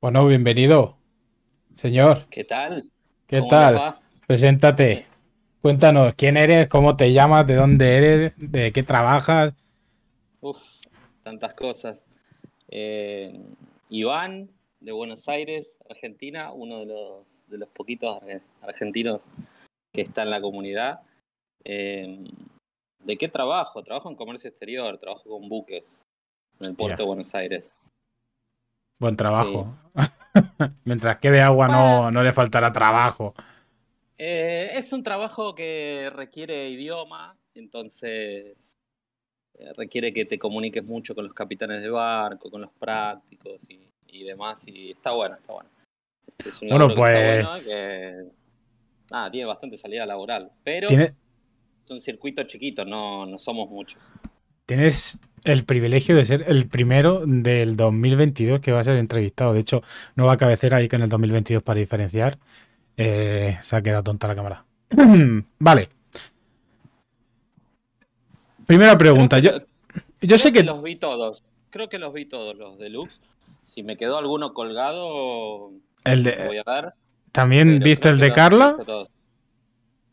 Bueno, bienvenido, señor. ¿Qué tal? ¿Qué tal? Preséntate. Cuéntanos quién eres, cómo te llamas, de dónde eres, de qué trabajas. Uf, tantas cosas. Eh, Iván, de Buenos Aires, Argentina, uno de los, de los poquitos argentinos que está en la comunidad. Em, ¿De qué trabajo? Trabajo en comercio exterior, trabajo con buques en el puerto de Buenos Aires. Buen trabajo. mientras Mientras quede agua no, le faltará trabajo. Eh, es un trabajo que requiere idioma, entonces eh, requiere que te comuniques mucho con los capitanes de barco, con los prácticos y, demás, y está bueno, está bueno. Este es un bueno, pues... Que tiene bastante salida laboral, pero un circuito chiquito, no, no somos muchos. Tienes el privilegio de ser el primero del 2022 que va a ser entrevistado. De hecho, no va a cabecer ahí que en el 2022 para diferenciar. Eh, se ha quedado tonta la cámara. vale. Primera pregunta. yo, yo sé que... Los vi todos. Creo que los vi todos los deluxe. Si me quedó alguno colgado, el de... ¿También viste el de Carla?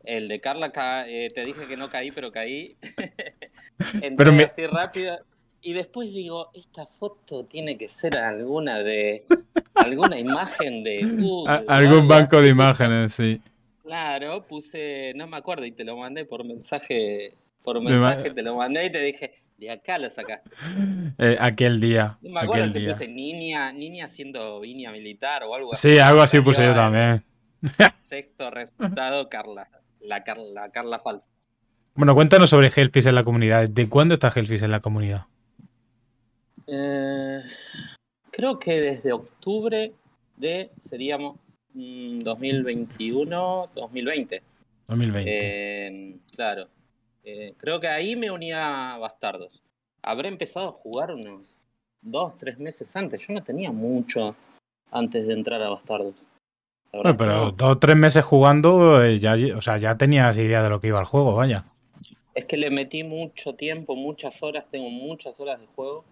El de Carla, eh, te dije que no caí, pero caí. Entré así rápido. Y después digo, esta foto tiene que ser alguna de alguna imagen de Google. algún banco de imágenes, sí. Claro, puse, no me acuerdo, y te lo mandé por mensaje, por mensaje te lo mandé y te dije, de acá lo sacaste. Eh, aquel día. No me acuerdo si puse niña, niña siendo viña militar o algo así. Sí, algo así puse yo también. Sexto resultado, Carla la, Carla falsa. Bueno, cuéntanos sobre Hellfish en la comunidad. ¿De cuándo está Hellfish en la comunidad? Eh, creo que desde octubre de, seríamos, 2021, 2020. 2020. claro. Eh, creo que ahí me unía a Bastardos. Habré empezado a jugar unos dos, tres meses antes. Yo no tenía mucho antes de entrar a Bastardos pero dos o tres meses jugando, eh, ya, o sea, ya tenías idea de lo que iba al juego, vaya. Es que le metí mucho tiempo, muchas horas, tengo muchas horas de juego.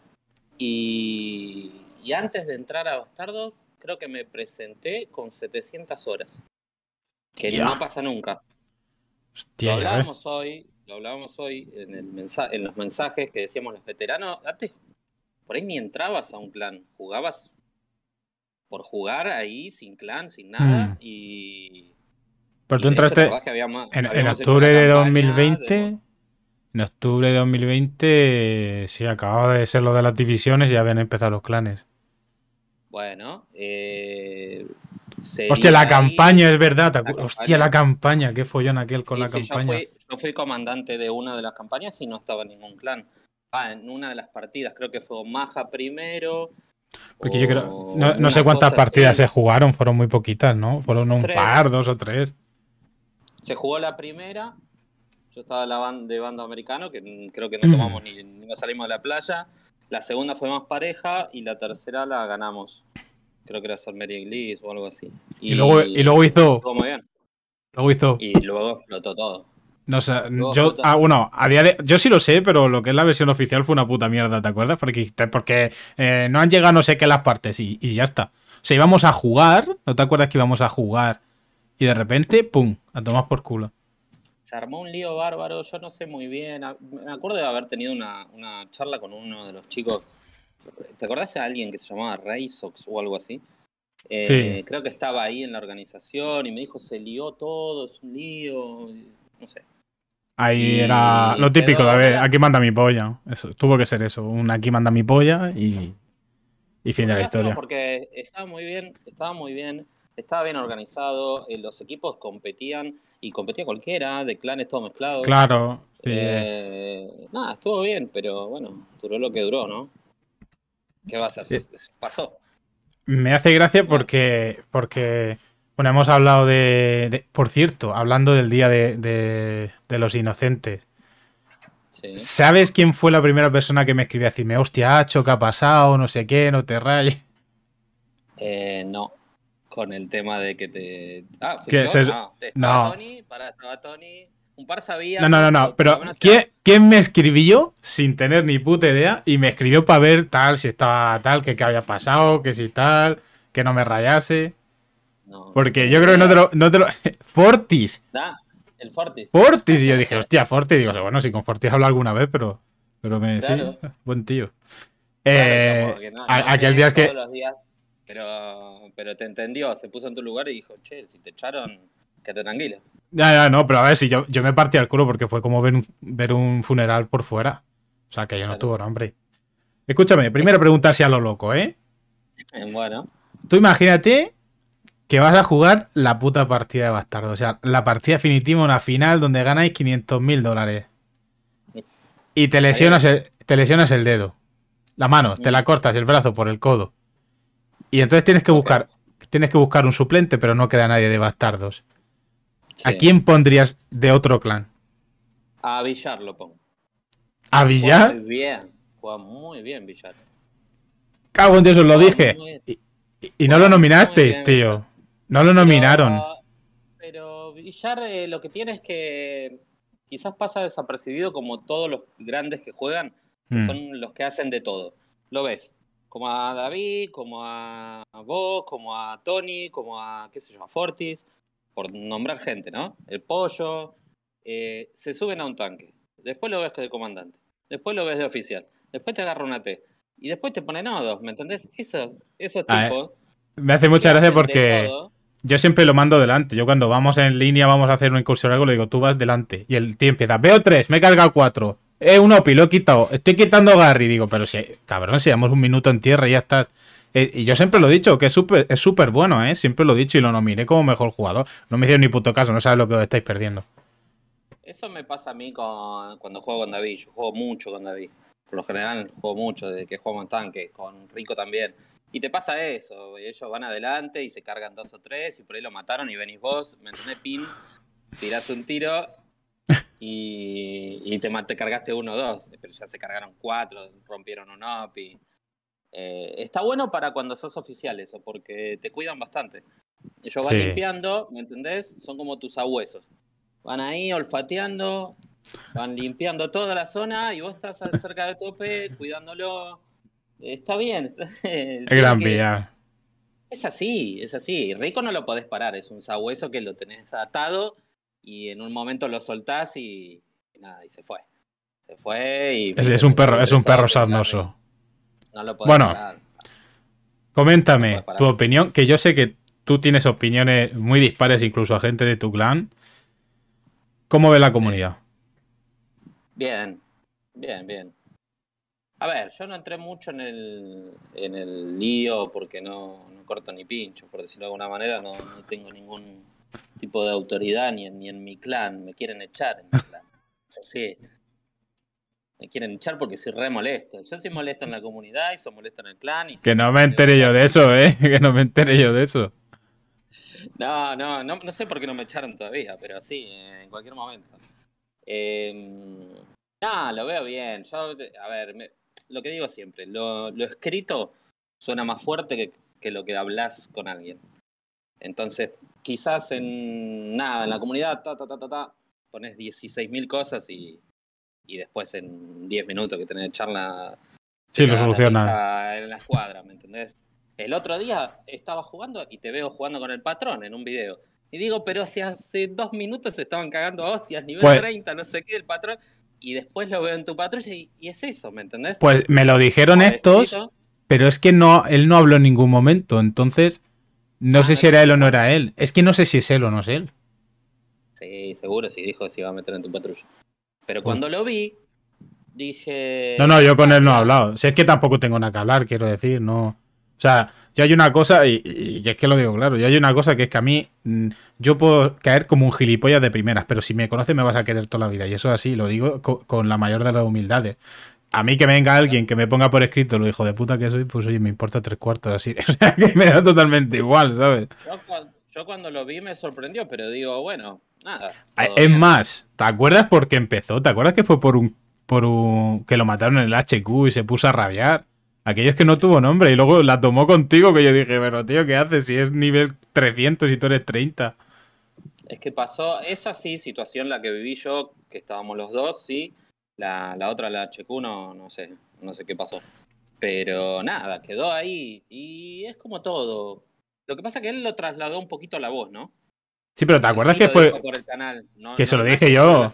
Y, antes de entrar a Bastardo, creo que me presenté con 700 horas. Que no pasa nunca. lo hablábamos hoy, lo hablábamos hoy en, el en los mensajes que decíamos los veteranos. Antes, por ahí ni entrabas a un clan, jugabas por jugar ahí sin clan, sin nada. Mm. Y. Pero tú entraste. en, octubre de 2020. En octubre de 2020. Sí, acababa de ser lo de las divisiones y ya habían empezado los clanes. Bueno. Eh, Hostia, la campaña, es verdad. Hostia, la campaña. Qué follón aquel con la campaña. Yo fui, comandante de una de las campañas y no estaba en ningún clan. Ah, en una de las partidas. Creo que fue Maja primero. Porque yo creo, no, sé cuántas partidas se jugaron, fueron muy poquitas, ¿no? Fueron un par, dos o tres. Se jugó la primera, yo estaba de bando americano, que creo que no mm. tomamos ni, ni salimos de la playa. La segunda fue más pareja y la tercera la ganamos. Creo que era ser Mary o algo así. Y, luego, y luego hizo. Luego hizo. Y luego flotó todo. No sé, yo, ah, bueno, a yo sí lo sé, pero lo que es la versión oficial fue una puta mierda, ¿te acuerdas? Porque, porque eh, no han llegado no sé qué las partes y, ya está. O sea, íbamos a jugar, ¿no te acuerdas que íbamos a jugar? Y de repente, ¡pum! A Tomás por culo. Se armó un lío bárbaro, yo no sé muy bien. Me acuerdo de haber tenido una, charla con uno de los chicos. ¿Te acordás de alguien que se llamaba Sox o algo así? Eh, sí. Creo que estaba ahí en la organización y me dijo, se lió todo, es un lío, no sé. Ahí era lo típico de, a ver, aquí manda mi polla. Eso, tuvo que ser eso, un aquí manda mi polla y, y fin de la historia. Porque estaba muy bien, estaba muy bien, estaba bien organizado, eh, los equipos competían y competía cualquiera, de clanes todo mezclado. Claro. Eh, eh. nada, estuvo bien, pero bueno, duró lo que duró, ¿no? ¿Qué va a ser? Pasó. Me hace gracia porque, porque bueno, hemos hablado de, por cierto, hablando del Día de, de, los Inocentes. ¿Sabes quién fue la primera persona que me escribió a decirme, hostia, Hacho, qué ha pasado, no sé qué, no te rayes? Eh, no, con el tema de que te... Ah, ¿fue ah, No, no. Tony, para, estaba Tony... Un par sabía. No, no, no, no. Pero ¿quién, ¿quién, me escribió sin tener ni puta idea? Y me escribió para ver tal, si estaba tal, que qué había pasado, que si tal, que no me rayase. Porque yo creo que no te lo. Fortis. el Fortis. Fortis. Y yo dije, hostia, Fortis. digo, bueno, sí con Fortis hablo alguna vez, pero. Pero me. Sí, buen tío. aquel día que. pero, te entendió, se puso en tu lugar y dijo, che, si te echaron, que te tranquilo. Ya, ya, no, pero a ver, si yo, yo me partí al culo porque fue como ver un, ver un funeral por fuera. O sea, que ya no tuvo nombre. Escúchame, primero preguntarse a lo loco, ¿eh? Bueno. Tú imagínate que vas a jugar la puta partida de bastardos O sea, la partida definitiva, una final donde ganáis 500 mil dólares. Y te lesionas, el, te lesionas el dedo. La mano, te la mm. cortas el brazo por el codo. Y entonces tienes que buscar, tienes que buscar un suplente, pero no queda nadie de bastardos. ¿A quién pondrías de otro clan? A Villar lo pongo. ¿A Villar? muy bien, muy bien Villar. Cago en Dios, os lo dije. y no lo nominasteis, tío. No lo nominaron. Pero, pero Villar eh, lo que tiene es que quizás pasa desapercibido como todos los grandes que juegan, que mm. son los que hacen de todo. Lo ves, como a David, como a vos, como a Tony, como a, qué sé yo, Fortis, por nombrar gente, ¿no? El pollo, eh, se suben a un tanque, después lo ves de comandante, después lo ves de oficial, después te agarra una T y después te ponen nodos, ¿me entendés? eso esos ah, eh, tipos... Me hace mucha gracia porque yo siempre lo mando delante. Yo cuando vamos en línea, vamos a hacer una incursión o algo, le digo, tú vas delante. Y el tío empieza, veo tres, me he cargado cuatro. Eh, un OPI, lo he quitado. Estoy quitando a Gary. Digo, pero si, cabrón, si damos un minuto en tierra y ya estás. Eh, y yo siempre lo he dicho, que es súper es super bueno, ¿eh? Siempre lo he dicho y lo nominé como mejor jugador. No me hicieron ni puto caso, no sabes lo que os estáis perdiendo. Eso me pasa a mí con, cuando juego con David. Yo juego mucho con David. Por lo general, juego mucho desde que juego en tanque. Con Rico también. Y te pasa eso, ellos van adelante y se cargan dos o tres y por ahí lo mataron y venís vos, ¿me entendés? Pin, tirás un tiro y, te, cargaste uno o dos, pero ya se cargaron cuatro, rompieron un up eh, está bueno para cuando sos oficial eso, porque te cuidan bastante. Ellos van limpiando, ¿me entendés? Son como tus abuesos. Van ahí olfateando, van limpiando toda la zona y vos estás cerca del tope cuidándolo Está bien. Gran Es así, es así. Rico no lo podés parar, es un sabueso que lo tenés atado y en un momento lo soltás y, nada, y se fue. Se fue y... Es, un perro, es un perro sarnoso. No lo podés bueno, coméntame tu opinión, que yo sé que tú tienes opiniones muy dispares incluso a gente de tu clan. ¿Cómo ve la comunidad? Bien, bien, bien. A ver, yo no entré mucho en el, lío porque no, corto ni pincho, por decirlo de alguna manera, no, tengo ningún tipo de autoridad ni en, ni en mi clan, me quieren echar en mi clan. Me quieren echar porque soy re molesto. Yo soy molesto en la comunidad y soy molesto en el clan. ¿eh? que no me entere yo de eso, ¿eh? Que no me entere yo de eso. No, no, no, sé por qué no me echaron todavía, pero sí, eh, en cualquier momento. Em, no, lo veo bien. a ver, me, lo que digo siempre, lo, lo escrito suena más fuerte que, que, lo que hablas con alguien. Entonces, quizás en nada, en la comunidad, ta, ta, ta, ta, ta, pones 16.000 cosas y, y después en 10 minutos que tenés charla. Sí, lo En la escuadra, ¿me entendés? El otro día estaba jugando y te veo jugando con el patrón en un video. Y digo, pero si hace dos minutos se estaban cagando a hostias, nivel 30, pues, no sé qué, el patrón y después lo veo en tu patrulla y, es eso, ¿me entendés? Pues me lo dijeron ah, estos, pero es que no, él no habló en ningún momento, entonces no ah, sé si era él o no era él. Es que no sé si es él o no es él. Sí, seguro, sí dijo que se iba a meter en tu patrulla. Pero cuando lo vi, dije... No, no, yo con él no he hablado. Si es que tampoco tengo nada que hablar, quiero decir, no... O sea, ya hay una cosa, y, es que lo digo claro, ya hay una cosa que es que a mí, mm, yo puedo caer como un gilipollas de primeras, pero si me conoces me vas a querer toda la vida. Y eso así, lo digo con, la mayor de las humildades. A mí que venga alguien que me ponga por escrito lo hijo de puta que soy, pues oye, me importa tres cuartos así. O sea, que me da totalmente igual, ¿sabes? Yo cuando, lo vi me sorprendió, pero digo, bueno, nada. Ah, es más, ¿te acuerdas por qué empezó? ¿Te acuerdas que fue por un, por un... que lo mataron en el HQ y se puso a rabiar? aquellos que no tuvo nombre y luego la tomó contigo que yo dije, pero tío, ¿qué haces si es nivel 300 y tú eres 30? Es que pasó esa sí situación la que viví yo, que estábamos los dos, sí. La, otra, la HQ, no, no sé, no sé qué pasó. Pero nada, quedó ahí y es como todo. Lo que pasa es que él lo trasladó un poquito a la voz, ¿no? Sí, pero ¿te acuerdas que fue... Que se lo dije yo.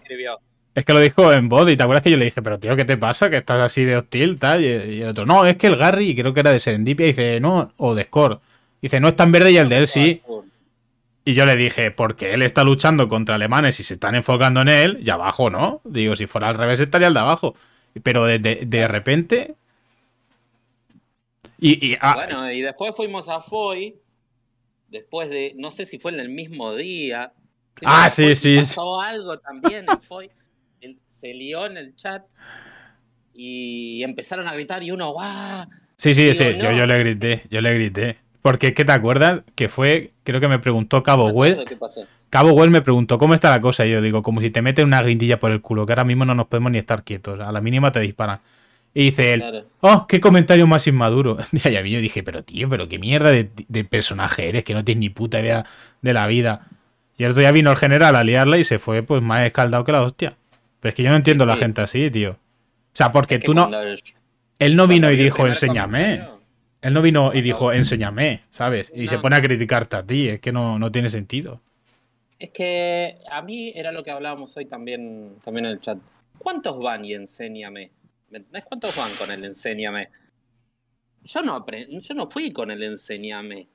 Es que lo dijo en voz y te acuerdas que yo le dije, pero tío, ¿qué te pasa? Que estás así de hostil, tal. Y, el otro, no, es que el Garry, creo que era de Serendipia, dice, no, o de Score. Dice, no es tan verde y el de él sí. Y yo le dije, porque él está luchando contra alemanes y se están enfocando en él, y abajo no. Digo, si fuera al revés estaría el de abajo. Pero de, repente. Y, ah, Bueno, y después fuimos a Foy, después de, no sé si fue en el mismo día. Ah, sí, sí. Pasó algo también en Foy. se lió en el chat y empezaron a gritar y uno, ¡guau! Sí, sí, sí, yo, le grité, yo le grité. Porque es que te acuerdas que fue, creo que me preguntó Cabo West. Cabo West me preguntó cómo está la cosa. Y yo digo, como si te meten una guindilla por el culo, que ahora mismo no nos podemos ni estar quietos. A la mínima te disparan. Y dice él, oh, qué comentario más inmaduro. Y yo dije, pero tío, pero qué mierda de, personaje eres, que no tienes ni puta idea de la vida. Y entonces ya vino el general a liarla y se fue pues más escaldado que la hostia. Pero es que yo no entiendo a la gente así, tío. O sea, porque tú no. Él no vino y dijo, enséñame. Él no vino y dijo, enséñame, ¿sabes? Y se pone a criticarte a ti, es que no, tiene sentido. Es que a mí era lo que hablábamos hoy también, también en el chat. ¿Cuántos van y enséñame? ¿Me entendés? ¿Cuántos van con el enséñame? Yo no, yo no fui con el enséñame.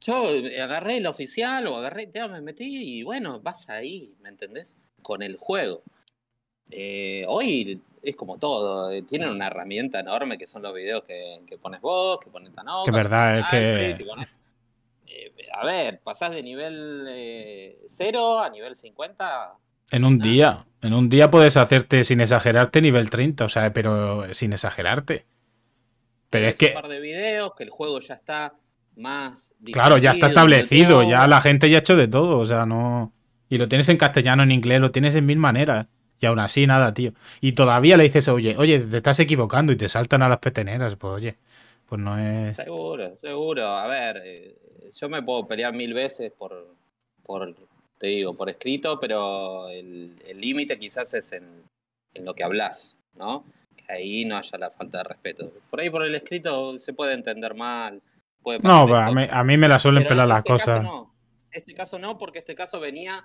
Yo agarré el oficial o agarré, ya me metí y bueno, vas ahí, ¿me entendés? Con el juego. Eh, hoy es como todo, eh, tienen una herramienta enorme que son los videos que, pones vos, que pones Tanoca. Que verdad, es que... Eh, a ver, pasas de nivel 0 a nivel 50. En un día, en un día puedes hacerte sin exagerarte nivel 30, o sea, pero sin exagerarte. Pero es que... Un par de videos, que el juego ya está más... Claro, ya está establecido, ya la gente ya ha hecho de todo, o sea, no... Y lo tienes en castellano, en inglés, lo tienes en mil maneras. Y aún así, nada, tío. Y todavía le dices, oye, oye, te estás equivocando y te saltan a las peteneras. Pues oye, pues no es. Seguro, seguro. A ver, eh, yo me puedo pelear mil veces por, por te digo, por escrito, pero el límite quizás es en, en lo que hablas, ¿no? Que ahí no haya la falta de respeto. Por ahí, por el escrito, se puede entender mal. no, pues, a, mí, me la suelen pelar las este cosas. no. Este caso no, porque este caso venía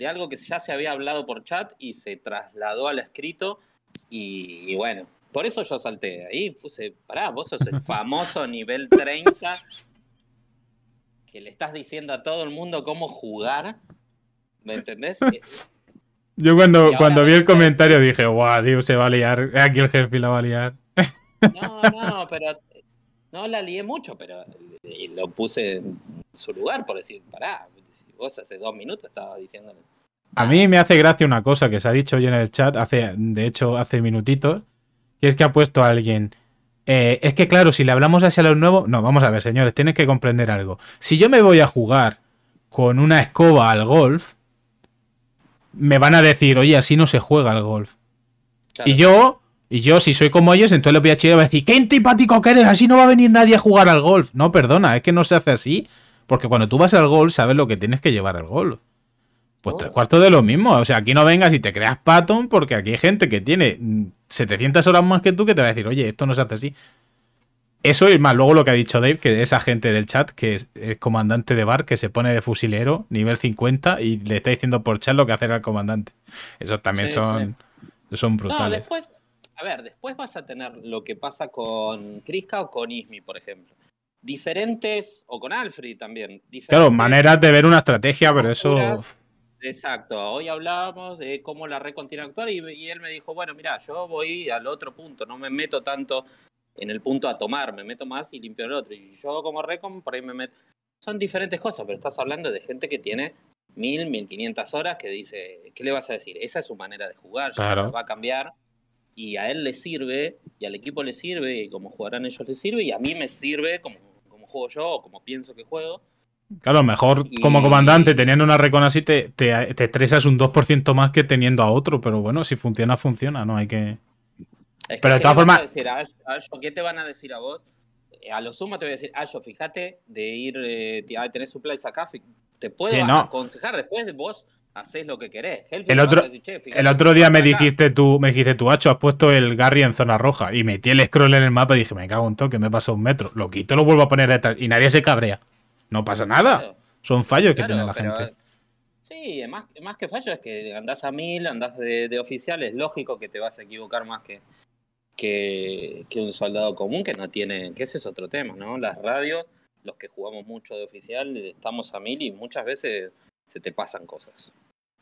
de algo que ya se había hablado por chat y se trasladó al escrito. Y, bueno, por eso yo salté ahí. Puse, pará, vos sos el famoso nivel 30 que le estás diciendo a todo el mundo cómo jugar. ¿Me entendés? Eh, yo cuando, cuando vi el comentario dije, guau, Dios, se va a liar. Aquí el jefe la va a liar. No, no, pero no la lié mucho, pero eh, lo puse en su lugar, por decir, pará, hace dos minutos estaba diciéndole. A mí me hace gracia una cosa que se ha dicho hoy en el chat, hace, de hecho, hace minutitos, que es que ha puesto alguien. Eh, es que claro, si le hablamos hacia los nuevos. No, vamos a ver, señores, tienes que comprender algo. Si yo me voy a jugar con una escoba al golf, me van a decir, oye, así no se juega al golf. Y yo, y yo, si soy como ellos, entonces les voy a voy a decir, qué antipático que eres, así no va a venir nadie a jugar al golf. No, perdona, es que no se hace así. Porque cuando tú vas al gol, sabes lo que tienes que llevar al gol. Pues tres oh. cuartos de lo mismo. O sea, aquí no vengas y te creas patón porque aquí hay gente que tiene 700 horas más que tú que te va a decir, oye, esto no se hace así. Eso y más luego lo que ha dicho Dave, que esa gente del chat, que es, comandante de bar, que se pone de fusilero, nivel 50, y le está diciendo por chat lo que hacer al comandante. Esos también son, son brutales. No, a ver, después vas a tener lo que pasa con Crisca o con Ismi, por ejemplo diferentes, o con Alfred también. Claro, maneras de ver una estrategia, pero eso... Exacto, hoy hablábamos de cómo la red que actuar y, él me dijo, bueno, mira, yo voy al otro punto, no me meto tanto en el punto a tomar, me meto más y limpio el otro. Y yo como Recon por ahí me meto... Son diferentes cosas, pero estás hablando de gente que tiene mil, mil quinientas horas que dice, ¿qué le vas a decir? Esa es su manera de jugar, claro. va a cambiar y a él le sirve y al equipo le sirve y como jugarán ellos le sirve y a mí me sirve como juego yo o como pienso que juego. Claro, mejor como comandante teniendo una recon así te, te, estresas un 2% más que teniendo a otro, pero bueno, si funciona, funciona, no hay que... pero de todas formas... ¿Qué te van a decir a vos? Eh, a lo sumo te voy a decir, Ayo, fíjate de ir eh, a tener supplies acá, te puedo aconsejar. Después de vos haces lo que querés. el otro, el otro día me dijiste tú, me dijiste tú, Hacho, has puesto el Garry en zona roja. Y metí el scroll en el mapa y dije, me cago en toque, me pasó un metro. Lo quito, lo vuelvo a poner detrás. Y nadie se cabrea. No pasa nada. Son fallos que tiene la gente. Sí, más, más que fallos es que andás a mil, andás de, de oficial, es lógico que te vas a equivocar más que, que, que, un soldado común que no tiene, que ese es otro tema, ¿no? Las radios, los que jugamos mucho de oficial, estamos a mil y muchas veces se te pasan cosas.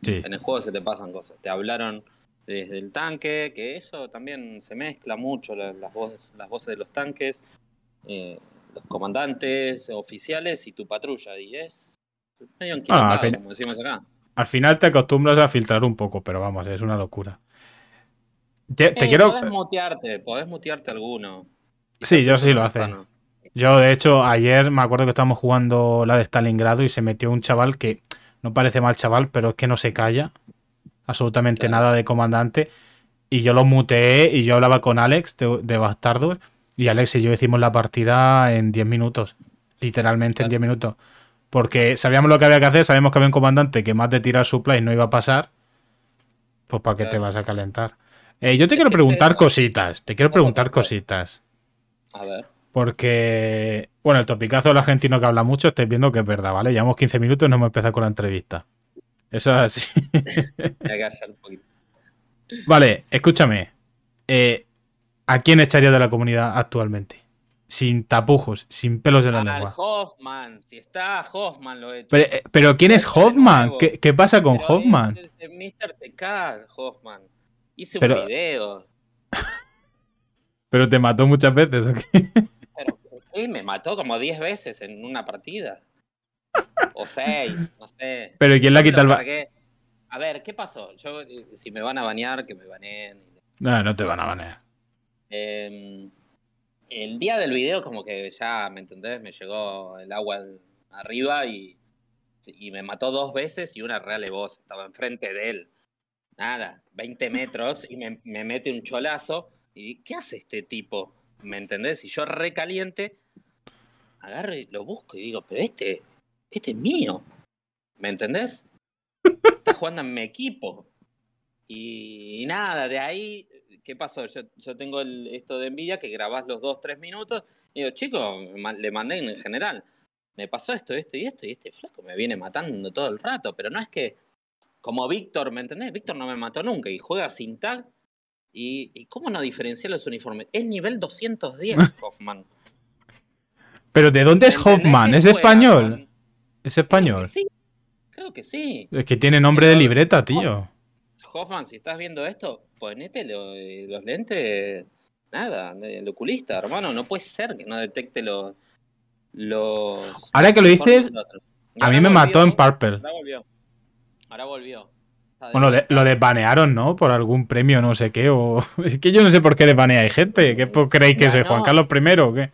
En el juego se te pasan cosas. Te hablaron desde el tanque, que eso también se mezcla mucho, las, voces, de los tanques, eh, los comandantes, oficiales y tu patrulla. Y es medio ah, como decimos acá. Al final te acostumbras a filtrar un poco, pero vamos, es una locura. Te, eh, quiero... Podés mutearte, podés mutearte alguno. Sí, yo sí lo hacen Yo, de hecho, ayer me acuerdo que estábamos jugando la de Stalingrado y se metió un chaval que no parece mal chaval, pero es que no se calla absolutamente nada de comandante. Y yo lo muteé y yo hablaba con Alex de, de Y Alex y yo hicimos la partida en 10 minutos. Literalmente en 10 minutos. Porque sabíamos lo que había que hacer, sabíamos que había un comandante que más de tirar su play no iba a pasar. Pues para qué te vas a calentar. Eh, yo te quiero preguntar cositas. Te quiero preguntar cositas. A ver. Porque, bueno, el topicazo del argentino que habla mucho, estáis viendo que es verdad, ¿vale? Llevamos 15 minutos y no hemos empezado con la entrevista. Eso es así. vale, escúchame. Eh, ¿A quién echarías de la comunidad actualmente? Sin tapujos, sin pelos en la Al Hoffman, si está Hoffman lo he hecho. Pero, eh, ¿quién es Hoffman? ¿Qué, pasa con Hoffman? el Mr. Hoffman. Hice un video. ¿Pero te mató muchas veces o qué? me mató como 10 veces en una partida. O 6, no sé. Pero ¿y quién la quita el A ver, ¿qué pasó? Yo, eh, si me van a banear, que me baneen. No, no te van a banear. Em, el día del video, como que ya, ¿me entendés? Me llegó el agua arriba y, me mató dos veces y una real voz. Estaba enfrente de él. Nada, 20 metros y me, me mete un cholazo. ¿Y qué hace este tipo? ¿Me entendés? Y yo recaliente agarro y lo busco y digo, pero este, este es mío. ¿Me entendés? Está jugando en mi equipo. Y, nada, de ahí, ¿qué pasó? Yo, tengo esto de envidia que grabás los dos, tres minutos. Y digo, chico, le mandé en general. Me pasó esto, esto y esto, y este flaco me viene matando todo el rato. Pero no es que, como Víctor, ¿me entendés? Víctor no me mató nunca y juega sin tag. ¿Y, cómo no diferenciar los uniformes? Es nivel 210, Hoffman. Pero ¿de dónde es Hoffman? ¿Es español? ¿Es español? sí, creo que sí. Es que tiene nombre de libreta, tío. Hoffman, si estás viendo esto, ponete los lentes. Nada, el oculista, hermano. No puede ser que no detecte los. los ahora que lo dices, a mí me mató en ¿eh? Purple. Ahora volvió. Ahora volvió. Bueno, lo desbanearon, ¿no? Por algún premio, no sé qué. O... Es que yo no sé por qué desbanea hay gente. ¿Qué creéis que soy Juan Carlos I o qué?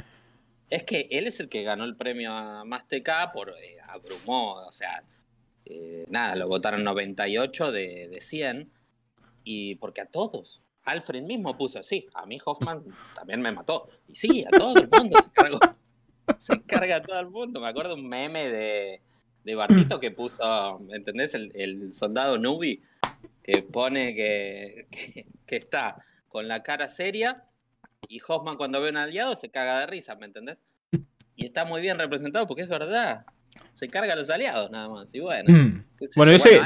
Es que él es el que ganó el premio a Más TK por eh, abrumó, o sea, eh, nada, lo votaron 98 de, 100 y porque a todos, Alfred mismo puso, sí, a mí Hoffman también me mató. Y sí, a todo el mundo se cargó. Se carga a todo el mundo. Me acuerdo un meme de, de Bartito que puso, ¿entendés? El, soldado Nubi que pone que, que, está con la cara seria y Hoffman cuando ve un aliado se caga de risa, ¿me entendés? Y está muy bien representado porque es verdad. Se carga a los aliados nada más. Y bueno. Mm.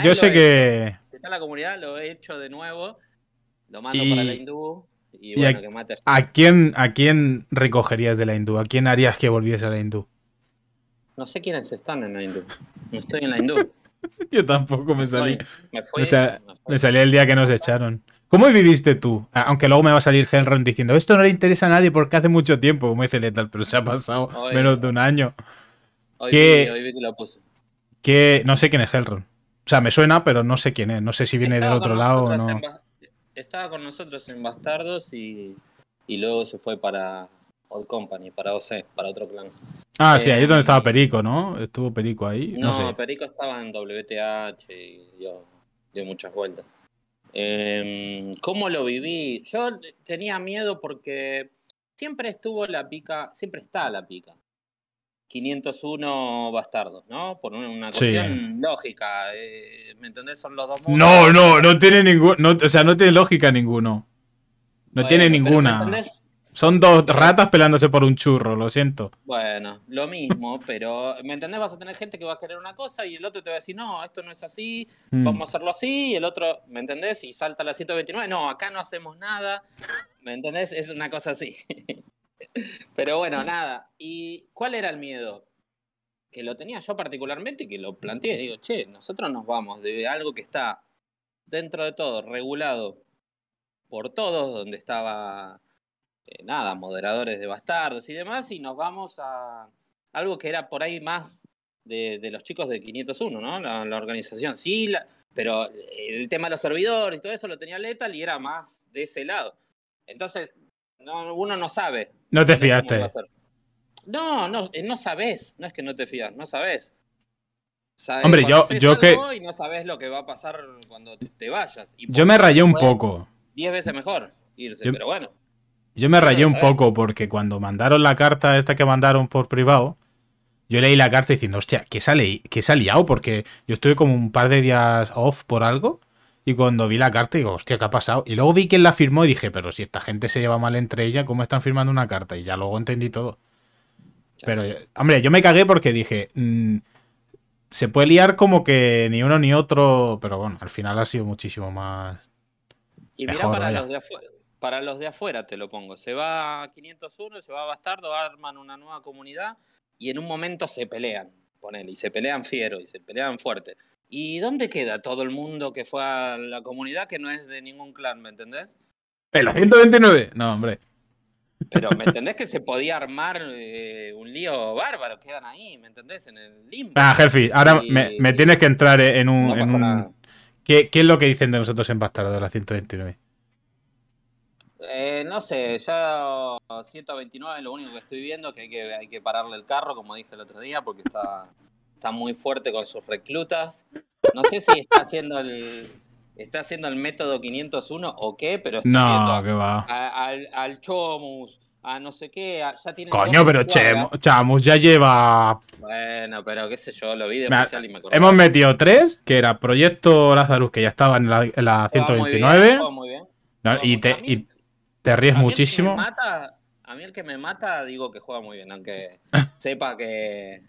yo sé, que... está la comunidad, lo he hecho de nuevo. Lo mando para la hindú. Y, bueno, a, que mate a... quién, ¿A quién recogerías de la hindú? ¿A quién harías que volviese a la hindú? No sé quiénes están en la hindú. No estoy en la hindú. Yo tampoco me salí. me, salí el día que nos echaron. ¿Cómo viviste tú? Aunque luego me va a salir Hellrun diciendo, esto no le interesa a nadie porque hace mucho tiempo, como dice Letal, pero se ha pasado menos de un año. Hoy, que, vi, que puse. no sé quién es Hellrun. O sea, me suena, pero no sé quién es. No sé si viene del otro lado o no. estaba con nosotros en Bastardos y, luego se fue para Old Company, para OC, para otro plan. Ah, sí, ahí es donde eh, estaba Perico, ¿no? Estuvo Perico ahí. No, Perico estaba en WTH y dio muchas vueltas. Eh, ¿Cómo lo viví? Yo tenía miedo porque siempre estuvo la pica, siempre está la pica. 501 bastardos, ¿no? Por una cuestión lógica. Eh, ¿Me entendés? Son los dos mundos. No, no, no tiene ningún. o tiene lógica ninguno. No tiene ninguna. Son dos ratas pelándose por un churro, lo siento. Bueno, lo mismo, pero ¿me entendés? Vas a tener gente que va a querer una cosa y el otro te va a decir, no, esto no es así, mm. vamos a hacerlo así, y el otro, ¿me entendés? Y salta la 129, no, acá no hacemos nada, ¿me entendés? Es una cosa así. pero bueno, nada. ¿Y cuál era el miedo? Que lo tenía yo particularmente y que lo planteé. Digo, che, nosotros nos vamos de algo que está dentro de todo, regulado por todos, donde estaba eh, nada, moderadores de bastardos y demás, y nos vamos a algo que era por ahí más de, los chicos de 501, ¿no? La, organización, sí, pero eh, el tema de los servidores y todo eso lo tenía Letal y era más de ese lado. Entonces, uno no sabe. No te fiaste. No, no, eh, no sabes. No es que no te fías, no sabes. sabes Hombre, yo, yo que. Y no sabes lo que va a pasar cuando te vayas. yo me rayé un poco. Diez veces mejor irse, pero bueno. Yo me rayé un eh. poco porque cuando mandaron la carta esta que mandaron por privado, yo leí la carta diciendo, hostia, ¿qué sale, se ha liado porque yo estuve como un par de días off por algo y cuando vi la carta digo, hostia, ¿qué ha pasado? Y luego vi él la firmó y dije, pero si esta gente se lleva mal entre ella, ¿cómo están firmando una carta? Y ya luego entendí todo. Pero, hombre, yo me cagué porque dije, mm, se puede liar como que ni uno ni otro, pero bueno, al final ha sido muchísimo más... Y mira para para los de afuera te lo pongo. Se va a 501, se va a Bastardo, arman una nueva comunidad y en un momento se pelean, ponele, y se pelean fiero y se pelean fuerte. ¿Y dónde queda todo el mundo que fue a la comunidad que no es de ningún clan, me entendés? En la 129, no, hombre. Pero me entendés que se podía armar eh, un lío bárbaro, quedan ahí, ¿me entendés? En el limbo. Ah, Jefi, ahora me, tienes que entrar eh, en un... ¿Qué, es lo que dicen de nosotros en Bastardo, la 129? Eh, no sé, ya 129 es lo único que estoy viendo, que hay que, hay que pararle el carro, como dije el otro día, porque está, está muy fuerte con sus reclutas. No sé si está haciendo el, está haciendo el método 501 o qué, pero estoy viendo al, al Chomus, a no sé qué, ya tiene... Coño, pero Chomus ya lleva... Bueno, pero qué sé yo, lo vi de especial y me acordé. Hemos metido tres, que era Proyecto Lazarus, que ya estaba en la, 129. y, te, te ríes muchísimo. a mí el que me mata, digo que juega muy bien, aunque sepa que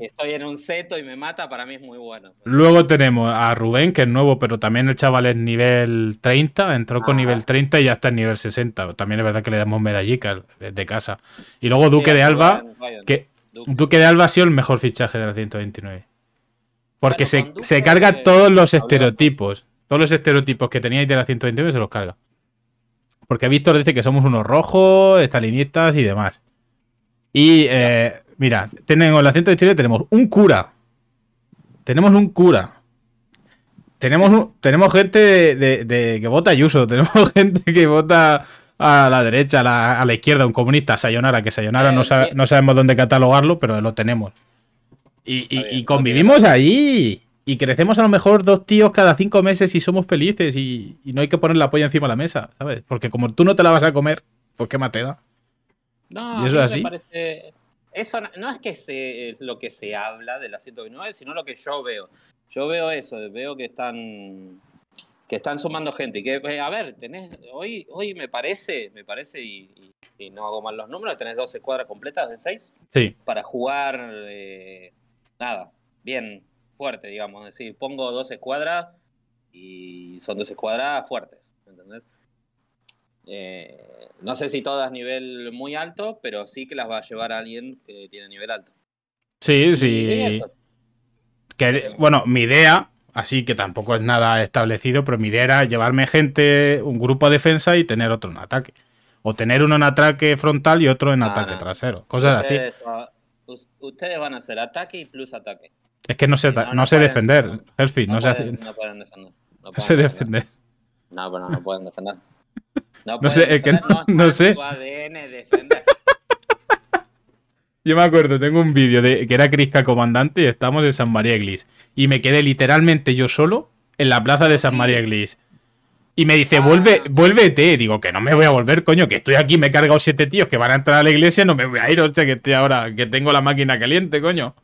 estoy en un seto y me mata, para mí es muy bueno. Luego tenemos a Rubén, que es nuevo, pero también el chaval es nivel 30, entró con ah. nivel 30 y ya está en nivel 60. También es verdad que le damos medallitas de casa. Y luego Duque de Alba, que Duque. de Alba ha sido el mejor fichaje de la 129. Porque se, se, carga todos los estereotipos. Todos los estereotipos que teníais de la 129 se los carga. Porque Víctor dice que somos unos rojos, estalinistas y demás. Y eh, mira, tenemos el acento de historia tenemos un cura. Tenemos un cura. Tenemos, tenemos gente de, que vota Yuso, tenemos gente que vota a la derecha, a la, izquierda, un comunista, Sayonara, que Sayonara eh, eh. no, sabemos dónde catalogarlo, pero lo tenemos. Y, y convivimos ahí y crecemos a lo mejor dos tíos cada cinco meses y somos felices y, no hay que poner la polla encima de la mesa, ¿sabes? Porque como tú no te la vas a comer, pues qué mateda. No, eso, es así? Me parece... eso no, es que es lo que se habla del la 129, sino lo que yo veo. Yo veo eso, veo que están que están sumando gente. Que, eh, a ver, tenés, hoy, hoy me parece, me parece, y, no hago mal los números, tenés 12 cuadras completas de 6 sí. para jugar eh, nada, bien, fuerte, digamos. Es decir, pongo dos escuadras y son dos escuadras fuertes, ¿entendés? Eh, no sé si todas nivel muy alto, pero sí que las va a llevar alguien que tiene nivel alto. Sí, sí. bueno, mi idea, así que tampoco es nada establecido, pero mi idea era llevarme gente, un grupo de defensa y tener otro en ataque. O tener uno en ataque frontal y otro en ah, ataque trasero. Cosas así. Ah, ustedes van a hacer ataque y plus ataque. Es que no sé, no, no sé defender, Elfi, no, sé No pueden defender. No sé defender. No, no pueden defender. No, pueden sé, que no, no sé. Yo me acuerdo, tengo un vídeo de que era Crisca comandante y estamos en San María Glis. Y me quedé literalmente yo solo en la plaza de San María Glis. Y me dice, ah. vuelve, vuélvete. Y digo, que no me voy a volver, coño, que estoy aquí, me he cargado siete tíos que van a entrar a la iglesia, no me voy a ir, sea que estoy ahora, que tengo la máquina caliente, coño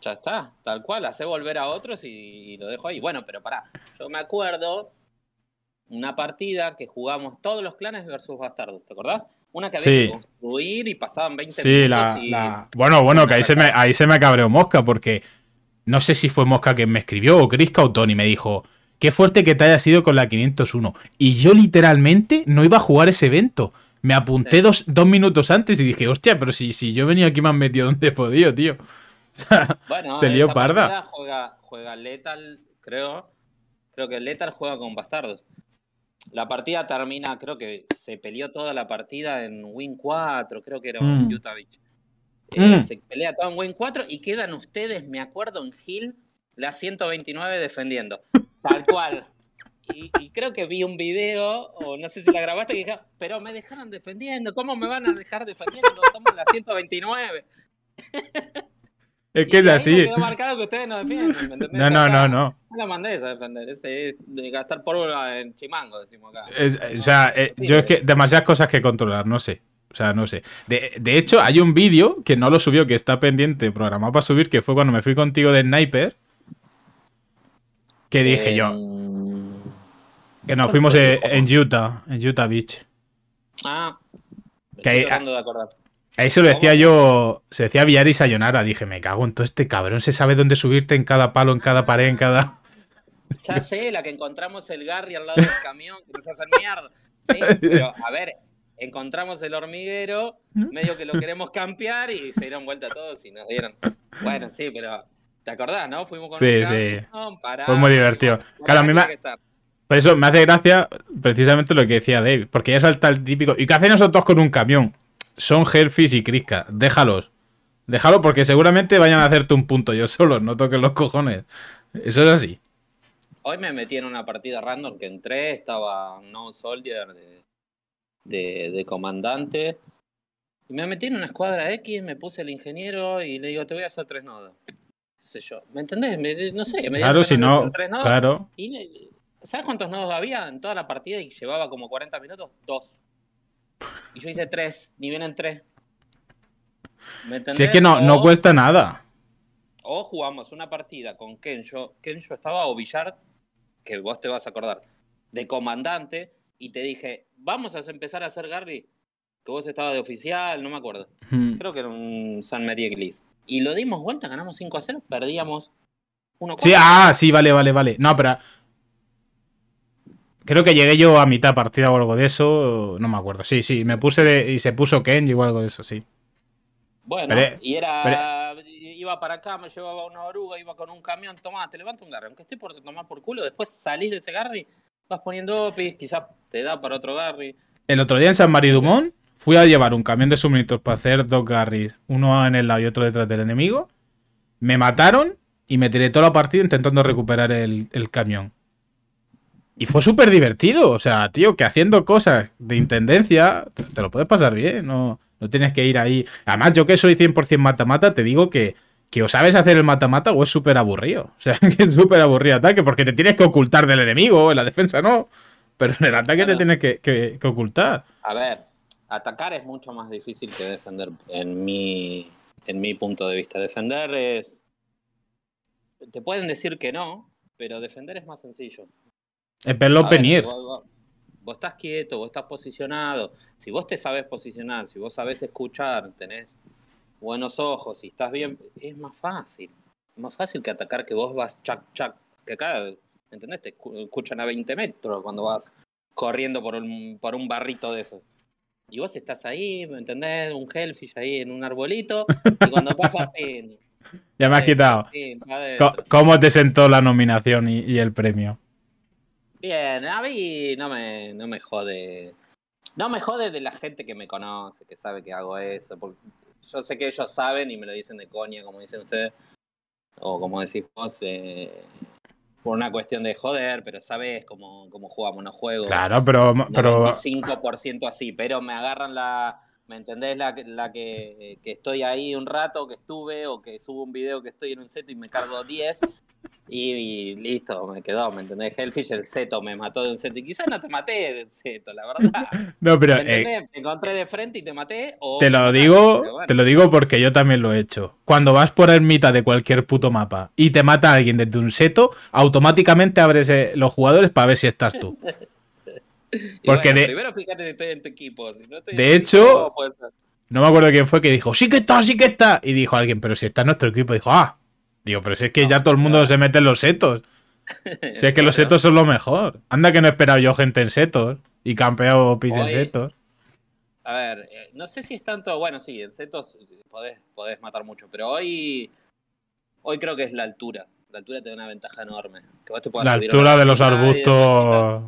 ya está, tal cual, hace volver a otros y, lo dejo ahí. Bueno, pero para. yo me acuerdo una partida que jugamos todos los clanes versus bastardos, ¿te acordás? Una que había que construir y pasaban 20 minutos. La, Bueno, bueno, que ahí se, me, ahí se me cabreó Mosca porque no sé si fue Mosca quien me escribió o Chris o Tony me dijo, qué fuerte que te haya sido con la 501. Y yo literalmente no iba a jugar ese evento. Me apunté dos, minutos antes y dije, hostia, pero si, si yo venía aquí me han metido donde he podido, tío. bueno, se dio parda. Juega, juega Lethal, creo. Creo que Lethal juega con bastardos. La partida termina, creo que se peleó toda la partida en Win 4, creo que era mm. Utah eh, mm. Se pelea todo en Win 4 y quedan ustedes, me acuerdo, en Hill, la 129 defendiendo. Tal cual. Y, creo que vi un video, o no sé si la grabaste, que dije, pero me dejaron defendiendo, ¿cómo me van a dejar defendiendo? Somos la 129. Es que es así. no No, no, no, no. No la mandé a defender. Es, gastar polvo en chimango, decimos acá. o sea, eh, yo es que demasiadas cosas que controlar, no sé. O sea, no sé. De, de hecho, hay un vídeo que no lo subió, que está pendiente, programado para subir, que fue cuando me fui contigo de Sniper. Que dije yo. Em, que nos fuimos en, Utah, en Utah Beach. Ah, que ahí, ah, de acordar. Ahí se lo decía yo, se decía Villar y Sayonara, dije, me cago en todo este cabrón, se sabe dónde subirte en cada palo, en cada pared, en cada... Ya sé, la que encontramos el Garry al lado del camión, que nos hace mierda. Sí, pero a ver, encontramos el hormiguero, medio que lo queremos campear y se dieron vuelta todos y nos dieron. Bueno, sí, pero ¿te acordás, no? Fuimos con sí, sí. Camión, Fue muy divertido. claro, a mí me... Por eso me hace gracia precisamente lo que decía David porque ya salta el típico. ¿Y qué hacemos nosotros con un camión? son Herfis y Crisca, Déjalos. Déjalos porque seguramente vayan a hacerte un punto yo solo. No toques los cojones. Eso es así. Hoy me metí en una partida random que entré. Estaba No Soldier de, comandante. Y me metí en una escuadra X. Me puse el ingeniero y le digo, te voy a hacer tres nodos. No sé yo. ¿Me entendés? no sé. claro, si no. ¿Sabes cuántos nodos había en toda la partida y llevaba como 40 minutos? Dos. Y yo hice tres, ni vienen tres. si es que no, no cuesta nada. O jugamos una partida con Kenjo. Kenjo estaba o billard que vos te vas a acordar, de comandante, y te dije, vamos a empezar a hacer Garry, que vos estabas de oficial, no me acuerdo. Hmm. Creo que era un San María Glis. Y lo dimos vuelta, ganamos 5 a 0, perdíamos 1 4. Sí, ah, sí, vale, vale, vale. No, pero Creo que llegué yo a mitad partida o algo de eso, no me acuerdo. Sí, sí, me puse y se puso Kenji o algo de eso, sí. Bueno, y era. iba para acá, me llevaba una oruga, iba con un camión, Toma, te levanto un garry. aunque estoy por tomar por culo, después salís de ese garri, vas poniendo opis, quizás te da para otro Gary. El otro día en San Dumont fui a llevar un camión de suministros para hacer dos garris, uno en el lado y otro detrás del enemigo. Me mataron y me tiré toda la partida intentando recuperar el camión. Y fue súper divertido. O sea, tío, que haciendo cosas de intendencia te, lo puedes pasar bien. No, no tienes que ir ahí. Además, yo que soy 100% mata-mata, te digo que, que o sabes hacer el mata-mata o es súper aburrido. O sea, que es súper aburrido ataque porque te tienes que ocultar del enemigo. En la defensa no. Pero en el ataque te tienes que, ocultar. A ver, atacar es mucho más difícil que defender en en mi punto de vista. Defender es... Te pueden decir que no, pero defender es más sencillo. Es verlos Vos, estás quieto, vos estás posicionado. Si vos te sabes posicionar, si vos sabes escuchar, tenés buenos ojos, y estás bien, es más fácil. es Más fácil que atacar que vos vas chac, chac, que acá, ¿entendés? Te escuchan a 20 metros cuando vas corriendo por un, por un barrito de esos. Y vos estás ahí, ¿me entendés? Un hellfish ahí en un arbolito, y cuando pasa, Ya me has quitado. ¿Cómo te sentó la nominación y el premio? Bien, a mí no me, no me jode. No me jode de la gente que me conoce, que sabe que hago eso. Porque yo sé que ellos saben y me lo dicen de coña, como dicen ustedes. O como decís vos, eh, por una cuestión de joder, pero sabes cómo, cómo jugamos, no juego. Claro, pero. pero... 95% así, pero me agarran la. ¿Me entendés? La, la que, que, estoy ahí un rato, que estuve, o que subo un video que estoy en un set y me cargo 10, y, listo, me quedó, ¿me entendés? Hellfish, el seto me mató de un seto. Y quizás no te maté de un seto, la verdad. No, pero. ¿Me te eh, encontré de frente y te maté. te lo digo, te lo digo porque yo también lo he hecho. Cuando vas por ermita de cualquier puto mapa y te mata alguien desde un seto, automáticamente abres eh, los jugadores para ver si estás tú. Porque de, primero fíjate si estoy en tu equipo. Si no de hecho, no me acuerdo quién fue que dijo, sí que está, sí que está. Y dijo alguien, pero si está en nuestro equipo, dijo, ah, pero si es que ya todo el mundo se mete en los setos. Si es que los setos son lo mejor. Anda que no he esperado yo gente en setos y campeado pis en setos. A ver, eh, no sé si es tanto. Bueno, sí, en setos eh, podés, matar mucho, pero hoy. Hoy creo que es la altura. La altura te da una ventaja enorme. la altura de los arbustos.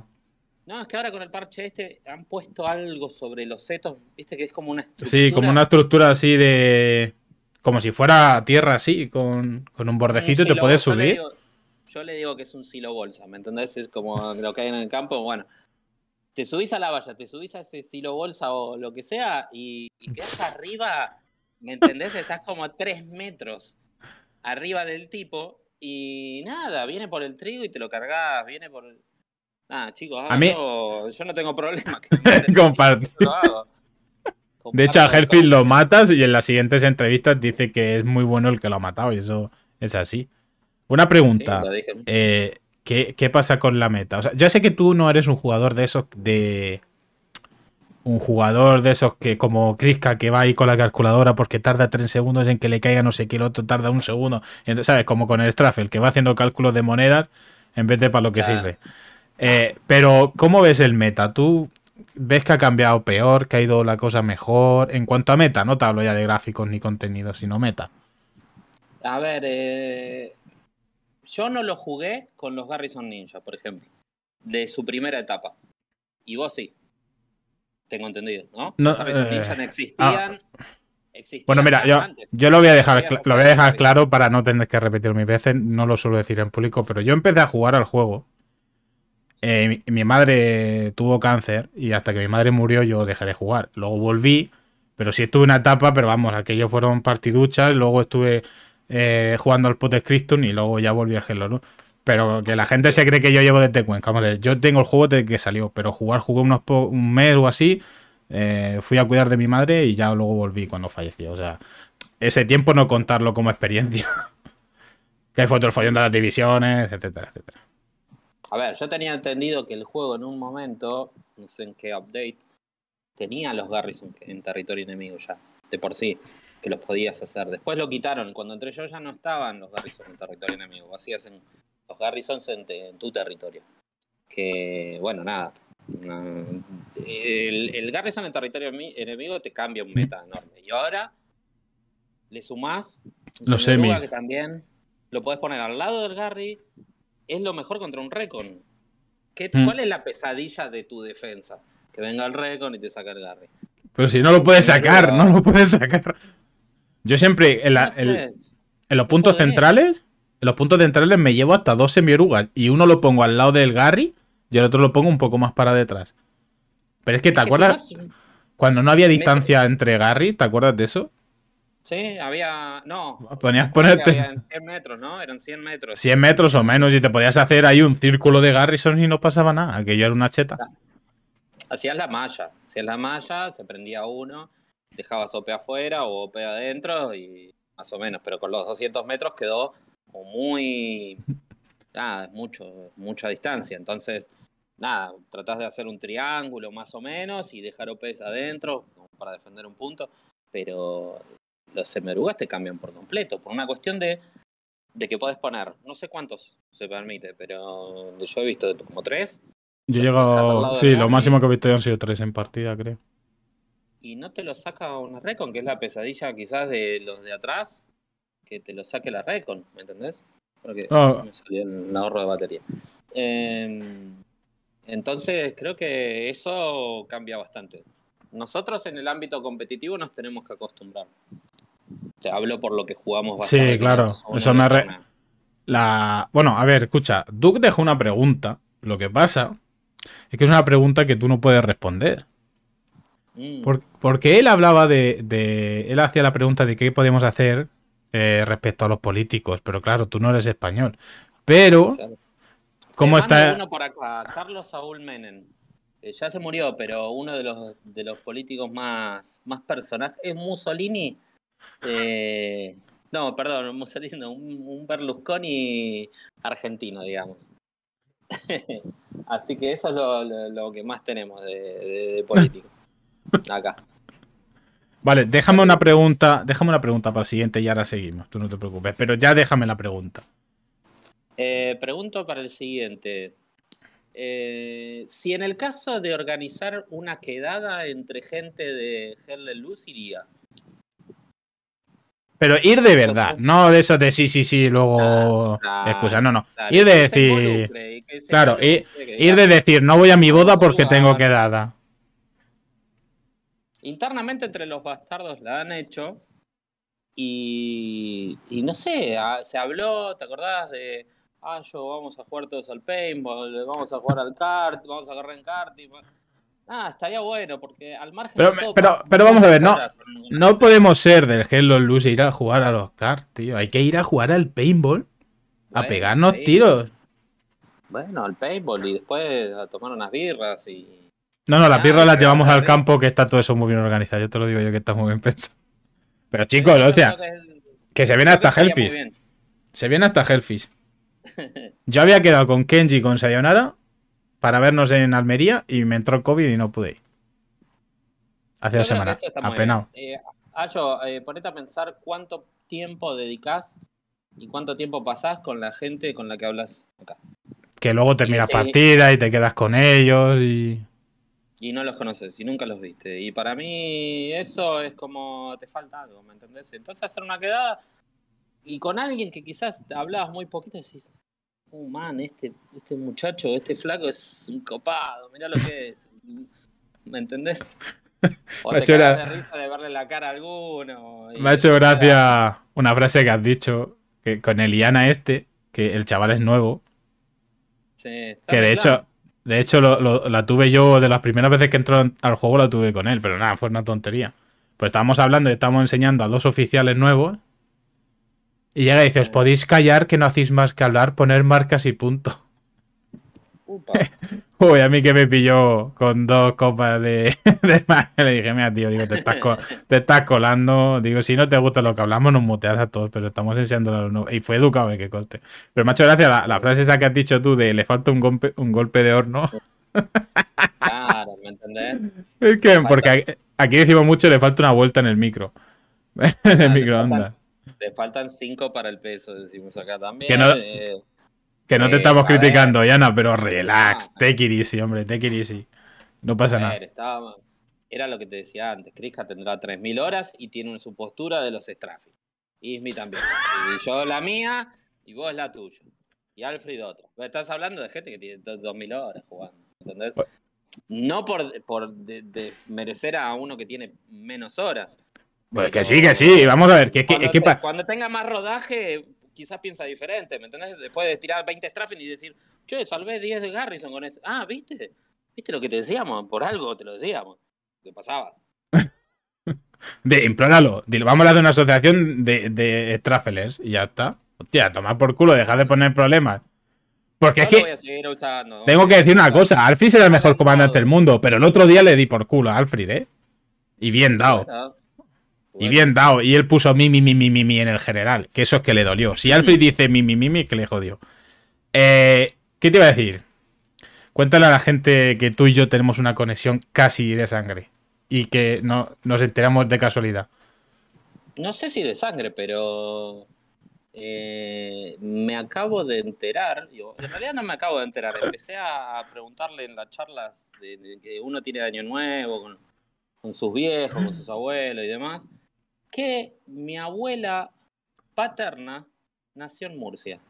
No, es que ahora con el parche este han puesto algo sobre los setos, viste que es como una estructura. Sí, como una estructura así de como si fuera tierra así, con, un bordecito y te puedes subir. Yo le, digo, que es un silo bolsa, ¿me entendés? Es como lo que hay en el campo, bueno. Te subís a la valla, te subís a ese silo bolsa o lo que sea y, quedas arriba, ¿me entendés? Estás como a tres metros arriba del tipo y nada, viene por el trigo y te lo cargas, viene por Ah, chicos, yo no tengo problema. Compartirlo. De hecho, a Herfield lo matas y en las siguientes entrevistas dice que es muy bueno el que lo ha matado y eso es así. Una pregunta. Eh, ¿qué, pasa con la meta? ya sé que tú no eres un jugador de esos de... Un jugador de esos que como Crisca que va ahí con la calculadora porque tarda tres segundos en que le caiga no sé qué, el otro tarda un segundo. Entonces, ¿sabes? Como con el Straffel, que va haciendo cálculos de monedas en vez de para lo que sirve. Eh, pero, ¿cómo ves el meta? ¿Tú ¿Ves que ha cambiado peor, que ha ido la cosa mejor? En cuanto a meta, no te hablo ya de gráficos ni contenido, sino meta. A ver, eh, yo no lo jugué con los Garrison Ninja, por ejemplo, de su primera etapa. Y vos sí. Tengo entendido, ¿no? los eh, ah. existían. bueno, mira, yo, yo, lo voy a dejar, lo voy a dejar claro para no tener que repetir mis veces. No lo suelo decir en público, pero yo empecé a jugar al juego eh, mi madre tuvo cáncer y hasta que mi madre murió yo dejé de jugar. Luego volví, pero sí estuve una etapa, pero vamos, aquellos fueron partiduchas, luego estuve eh, jugando al Potes Christum y luego ya volví al Hello, ¿no? Pero que la gente se cree que yo llevo desde Cuenca. yo tengo el juego desde que salió, pero jugar jugué unos un mes o así. Eh, fui a cuidar de mi madre y ya luego volví cuando falleció. O sea, ese tiempo no contarlo como experiencia. que fue otro follón de las divisiones, etcétera, etcétera. A ver, yo tenía entendido que el juego en un momento, no sé en qué update, tenía los Garrison en territorio enemigo ya, de por sí, que los podías hacer. Después lo quitaron, cuando entré yo ya no estaban los Garrison en territorio enemigo, Así hacen los Garrison en, tu territorio. Que, bueno, nada. el, Garrison en territorio enemigo te cambia un meta enorme. Y ahora le sumás los también lo puedes poner al lado del Garry es lo mejor contra un Recon. ¿Qué, hmm. ¿Cuál es la pesadilla de tu defensa? Que venga el Recon y te saca el Garry. Pero si no lo puedes sacar, no lo puedes sacar. Yo siempre, en, los puntos centrales, en los puntos centrales me llevo hasta dos semiorugas. Y uno lo pongo al lado del Garry y el otro lo pongo un poco más para detrás. Pero es que, ¿te acuerdas? Cuando no había distancia entre Garry, ¿te acuerdas de eso? Sí, había. No. Ponías ponerte. Eran 100 metros, ¿no? Eran 100 metros. 100 metros o menos, y te podías hacer ahí un círculo de Garrison y no pasaba nada, aquello era una cheta. Hacías la malla. Hacías la malla, se prendía uno, dejabas OP afuera o OP adentro y más o menos, pero con los 200 metros quedó muy. Nada, mucho, mucha distancia. Entonces, nada, tratás de hacer un triángulo más o menos y dejar OP adentro para defender un punto, pero los semerugas te cambian por completo, por una cuestión de, que puedes poner, no sé cuántos se permite, pero yo he visto como tres. Yo llegado, sí, lo máximo que he visto han sido tres en partida, creo. Y no te lo saca una Recon, que es la pesadilla quizás de los de atrás, que te lo saque la Recon, ¿me entendés? Porque ah. me salió un ahorro de batería. Em, entonces creo que eso cambia bastante. Nosotros en el ámbito competitivo nos tenemos que acostumbrar. Te hablo por lo que jugamos bastante. Sí, claro. Eso La... Bueno, a ver, escucha. Duke dejó una pregunta. Lo que pasa es que es una pregunta que tú no puedes responder. Mm. Porque él hablaba de, Él hacía la pregunta de qué podemos hacer eh, respecto a los políticos. Pero claro, tú no eres español. Pero... ¿Cómo está? Carlos Saúl Menem. Eh, ya se murió, pero uno de los, políticos más, más personajes es Mussolini eh, no, perdón, un un, Berlusconi argentino, digamos. Así que eso es lo, que más tenemos de, político. Acá. Vale, déjame una pregunta, déjame una pregunta para el siguiente y ahora seguimos, tú no te preocupes, pero ya déjame la pregunta. Eh, pregunto para el siguiente. Eh, si en el caso de organizar una quedada entre gente de Hell Luz iría. Pero ir de verdad, no de eso de sí, sí, sí, luego escucha, no, no. ir de decir, claro, ir, de decir, no voy a mi boda porque tengo quedada. Internamente entre los bastardos la han hecho y, y no sé, se habló, ¿te acordás de, ah, yo vamos a jugar todos al paintball, vamos a jugar al kart, vamos a correr en y ah, estaría bueno, porque al margen pero, de pero, vamos a ver, no, no podemos ser del Hello Luz e ir a jugar a los cards, tío. Hay que ir a jugar al paintball, a pegarnos tiros. Bueno, al paintball y después a tomar unas birras y... No, no, las birras las llevamos al campo que está todo eso muy bien organizado. Yo te lo digo yo que está muy bien pensado. Pero chicos, hostia, que, se viene hasta Hellfish. Se viene hasta Hellfish. yo había quedado con Kenji y con Sayonara para vernos en Almería y me entró el COVID y no pude ir. Hace dos semanas. Apenado. Eh, Ayo, eh, ponete a pensar cuánto tiempo dedicas y cuánto tiempo pasás con la gente con la que hablas acá. Que luego terminas partida y te quedas con ellos y. Y no los conoces y nunca los viste. Y para mí eso es como te falta algo, ¿me entendés? Entonces hacer una quedada y con alguien que quizás hablabas muy poquito decís, oh man, este, este muchacho, este flaco es un copado, Mira lo que es. ¿Me entendés? cara Me ha hecho gracia una frase que has dicho que con Eliana este, que el chaval es nuevo. Sí, que de hecho, de hecho la tuve yo de las primeras veces que entró al juego la tuve con él, pero nada, fue una tontería. Pues estábamos hablando y estábamos enseñando a dos oficiales nuevos y llega y dice, os podéis callar que no hacéis más que hablar, poner marcas y punto. Uy, a mí que me pilló con dos copas de, Le dije, mira, tío, te estás, colando. Digo, si no te gusta lo que hablamos, nos muteas a todos, pero estamos enseñando a los Y fue educado de que corte. Pero macho, gracias la, la, frase esa que has dicho tú de le falta un golpe, un golpe de horno. Claro, ¿me entendés? Es que, porque aquí decimos mucho, le falta una vuelta en el micro. en el microondas. Le faltan cinco para el peso, decimos acá también. Que no, eh, te eh, estamos criticando, Diana, pero relax, te take it hombre, take it No pasa nada. era lo que te decía antes, Crisca tendrá 3.000 horas y tiene su postura de los strafing Y Ismi también. Y yo la mía y vos la tuya. Y Alfred otro Estás hablando de gente que tiene 2.000 horas jugando. No por, por merecer a uno que tiene menos horas, pues que sí, que sí, vamos a ver. Que, cuando, cuando tenga más rodaje, quizás piensa diferente, ¿me entiendes? Después de tirar 20 strafing y decir, che, salvé 10 de Garrison con eso. Ah, ¿viste? ¿Viste lo que te decíamos? Por algo te lo decíamos. ¿Qué pasaba. de, implóralo. Dile, vamos a hablar de una asociación de, de y ya está. Hostia, toma por culo, Deja de poner problemas. Porque aquí. tengo que decir una cosa. Alfred será el mejor comandante del mundo, pero el otro día le di por culo a Alfred, ¿eh? Y bien dado. Y bien dado. Y él puso mi, mi, mi, mi, mi, en el general. Que eso es que le dolió. Si Alfred dice mi, mi, mi, mi, que le jodió. Eh, ¿Qué te iba a decir? Cuéntale a la gente que tú y yo tenemos una conexión casi de sangre. Y que no, nos enteramos de casualidad. No sé si de sangre, pero. Eh, me acabo de enterar, yo, en realidad no me acabo de enterar, empecé a preguntarle en las charlas de, que uno tiene Año Nuevo con, con sus viejos, con sus abuelos y demás, que mi abuela paterna nació en Murcia.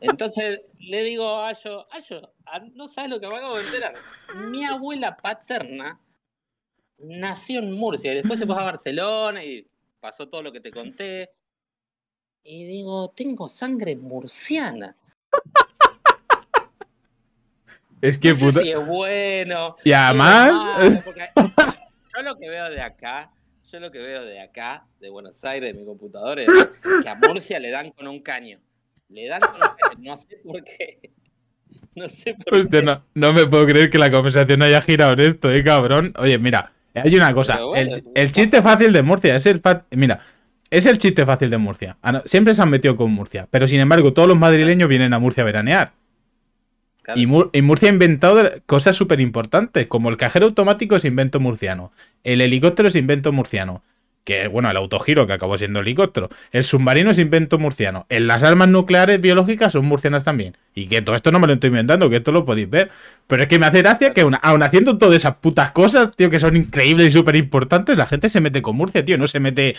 Entonces le digo a Ayo, Ayo, no sabes lo que me acabo de enterar. Mi abuela paterna nació en Murcia después se fue a Barcelona y pasó todo lo que te conté. Y digo, tengo sangre murciana. Es que bueno. Y además. yo lo que veo de acá yo lo que veo de acá, de Buenos Aires, de mi computadora, es que a Murcia le dan con un caño. Le dan con un caño, no sé por qué. No sé por pues No, me puedo creer que la conversación haya girado en esto, eh, cabrón. Oye, mira, hay una cosa. el, el, chiste fácil de Murcia es el. Mira, es el chiste fácil de Murcia. Ah, siempre se han metido con Murcia, pero sin embargo, todos los madrileños vienen a Murcia a veranear. Y, Murcia ha inventado cosas súper importantes, como el cajero automático es invento murciano, el helicóptero es invento murciano, que bueno, el autogiro que acabó siendo helicóptero, el submarino es invento murciano, en las armas nucleares biológicas son murcianas también. Y que todo esto no me lo estoy inventando, que esto lo podéis ver. Pero es que me hace gracia que aun, haciendo todas esas putas cosas, tío, que son increíbles y súper importantes, la gente se mete con Murcia, tío, no se mete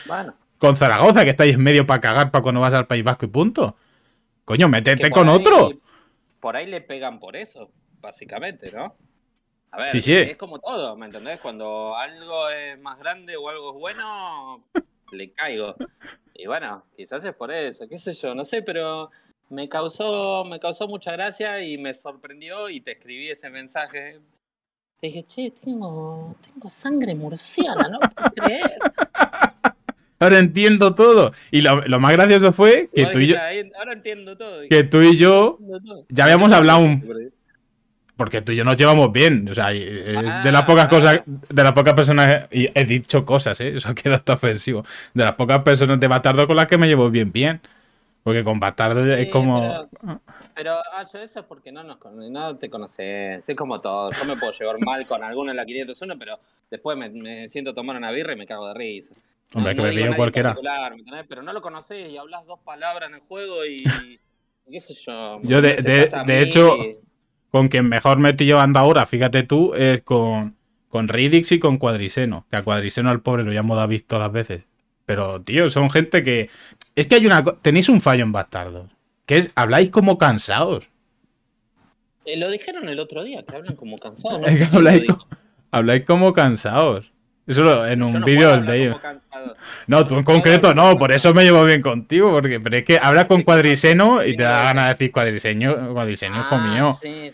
con Zaragoza, que estáis en medio para cagar para cuando vas al País Vasco y punto. Coño, métete con otro por ahí le pegan por eso, básicamente, ¿no? A ver, es como todo, ¿me entendés? Cuando algo es más grande o algo es bueno, le caigo. Y bueno, quizás es por eso, qué sé yo, no sé, pero me causó, me causó mucha gracia y me sorprendió y te escribí ese mensaje. Te dije, che, tengo, tengo sangre murciana, no puedo creer. Ahora entiendo todo. Y lo, más gracioso fue que tú y yo. Ahora entiendo todo. Que tú y yo. Ya habíamos hablado un. Porque tú y yo nos llevamos bien. O sea, eh, de las ah, pocas cosas. Ah. De las pocas personas. Y he dicho cosas, ¿eh? Eso queda hasta ofensivo. De las pocas personas de Batardo con las que me llevo bien, bien. Porque con Batardo es como. Pero, ah. eso es porque no, nos, no te conoces. Es como todo. Yo me puedo llevar mal con alguno en la 501, pero después me, me siento tomar una birra y me cago de risa que me cualquiera. Pero no lo conoces y hablas dos palabras en el juego y. ¿Qué sé yo? Yo, de, hecho, con quien mejor me yo anda ahora, fíjate tú, es con, con Ridix y con Cuadriseno. Que a Cuadriseno al pobre lo llamo David todas las veces. Pero, tío, son gente que. Es que hay una. Tenéis un fallo en bastardos. Que es. Habláis como cansados. Eh, lo dijeron el otro día, que hablan como cansados. habláis como cansados. Eso en un vídeo del de No, tú en concreto no, por eso me llevo bien contigo, porque pero es que hablas con cuadriseno y te da ganas de decir cuadriseño, cuadriseño, hijo ah, mío. Sí,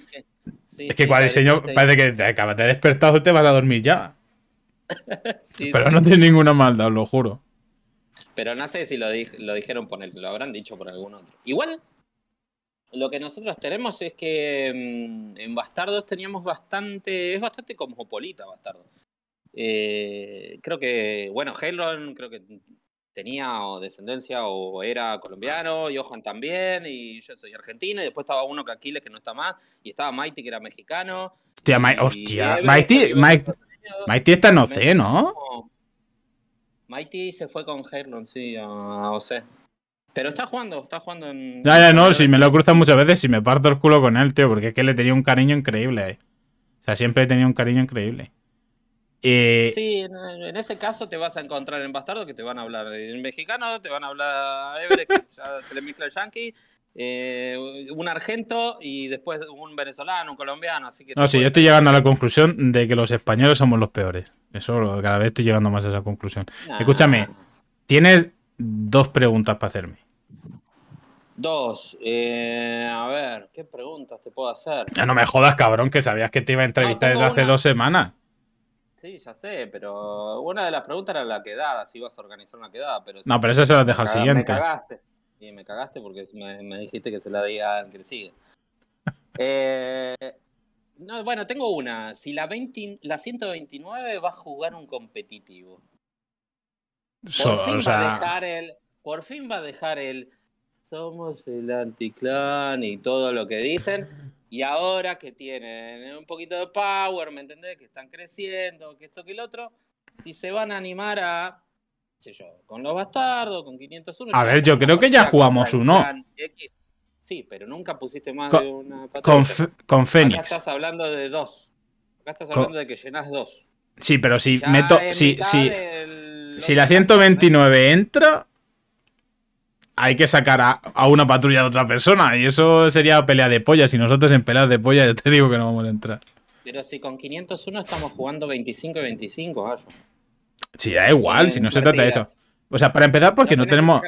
sí. es que cuadriseño parece que te acabas de despertar y te vas a dormir ya. pero no tiene ninguna maldad, lo juro. Pero no sé si lo, dijeron por él, lo habrán dicho por algún otro. Igual, lo que nosotros tenemos es que mm, en Bastardos teníamos bastante. Es bastante cosmopolita Bastardos. Eh, creo que, bueno, Helron creo que tenía o descendencia o era colombiano, y Johan también, y yo soy argentino, y después estaba uno que Aquiles que no está más, y estaba Mighty que era mexicano. Hostia, Mighty, Mighty, está en OC, ¿no? Mighty se fue con Helen, sí, a OC. Pero está jugando, está jugando en. Ya, no, si me lo cruzan muchas veces y si me parto el culo con él, tío, porque es que le tenía un cariño increíble. Eh. O sea, siempre he tenido un cariño increíble. Eh, sí, en, ese caso te vas a encontrar en bastardo que te van a hablar en mexicano, te van a hablar Everett, se le mezcla el yankee, eh, un argento y después un venezolano, un colombiano. Así que no, sí, yo estoy llegando a la conclusión de que los españoles somos los peores. Eso cada vez estoy llegando más a esa conclusión. Escúchame, tienes dos preguntas para hacerme. Dos. Eh, a ver, ¿qué preguntas te puedo hacer? Ya no me jodas, cabrón, que sabías que te iba a entrevistar desde hace dos semanas. Sí, ya sé, pero una de las preguntas era la quedada, si ibas a organizar una quedada. Pero no, pero eso se lo deja al siguiente. Me cagaste. Y me cagaste porque me, dijiste que se la diga al que sigue. Eh, no, bueno, tengo una. Si la, 129 va a jugar un competitivo. Por, fin, va a dejar el, por fin va a dejar el. Somos el anticlan y todo lo que dicen. Y ahora que tienen un poquito de power, ¿me entendés? Que están creciendo, que esto, que el otro, si se van a animar a, sé yo, con los bastardos, con 501. A ver, yo creo que ya jugamos uno. Sí, pero nunca pusiste más de una Con, con Acá estás hablando de dos. Acá estás hablando de que llenas dos. Sí, pero si meto. Si, si, si la 129 entra, hay que sacar a, una patrulla de otra persona. Y eso sería pelea de polla. Si nosotros en pelea de polla te digo que no vamos a entrar. Pero si con 501 estamos jugando 25 y 25, Gallo. Sí, da igual, si no se trata de eso. O sea, para empezar, porque no, tenemos.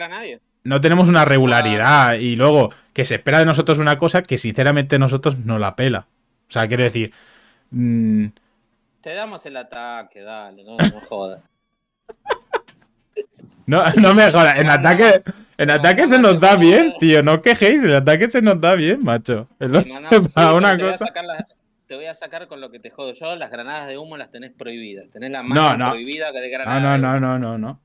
no tenemos una ah. regularidad. Y luego, que se espera de nosotros una cosa que sinceramente nosotros no la pela. O sea, quiero decir. Mm, te damos el ataque, dale, no, no jodas. No, no me En ataque, en ataque se nos da bien, tío. No quejéis, en ataque se nos da bien, macho. una cosa te voy a sacar con lo que te jodo yo. Las granadas de humo las tenés prohibidas. Tenés no, no. de granadas. No, no, no, no, no, no.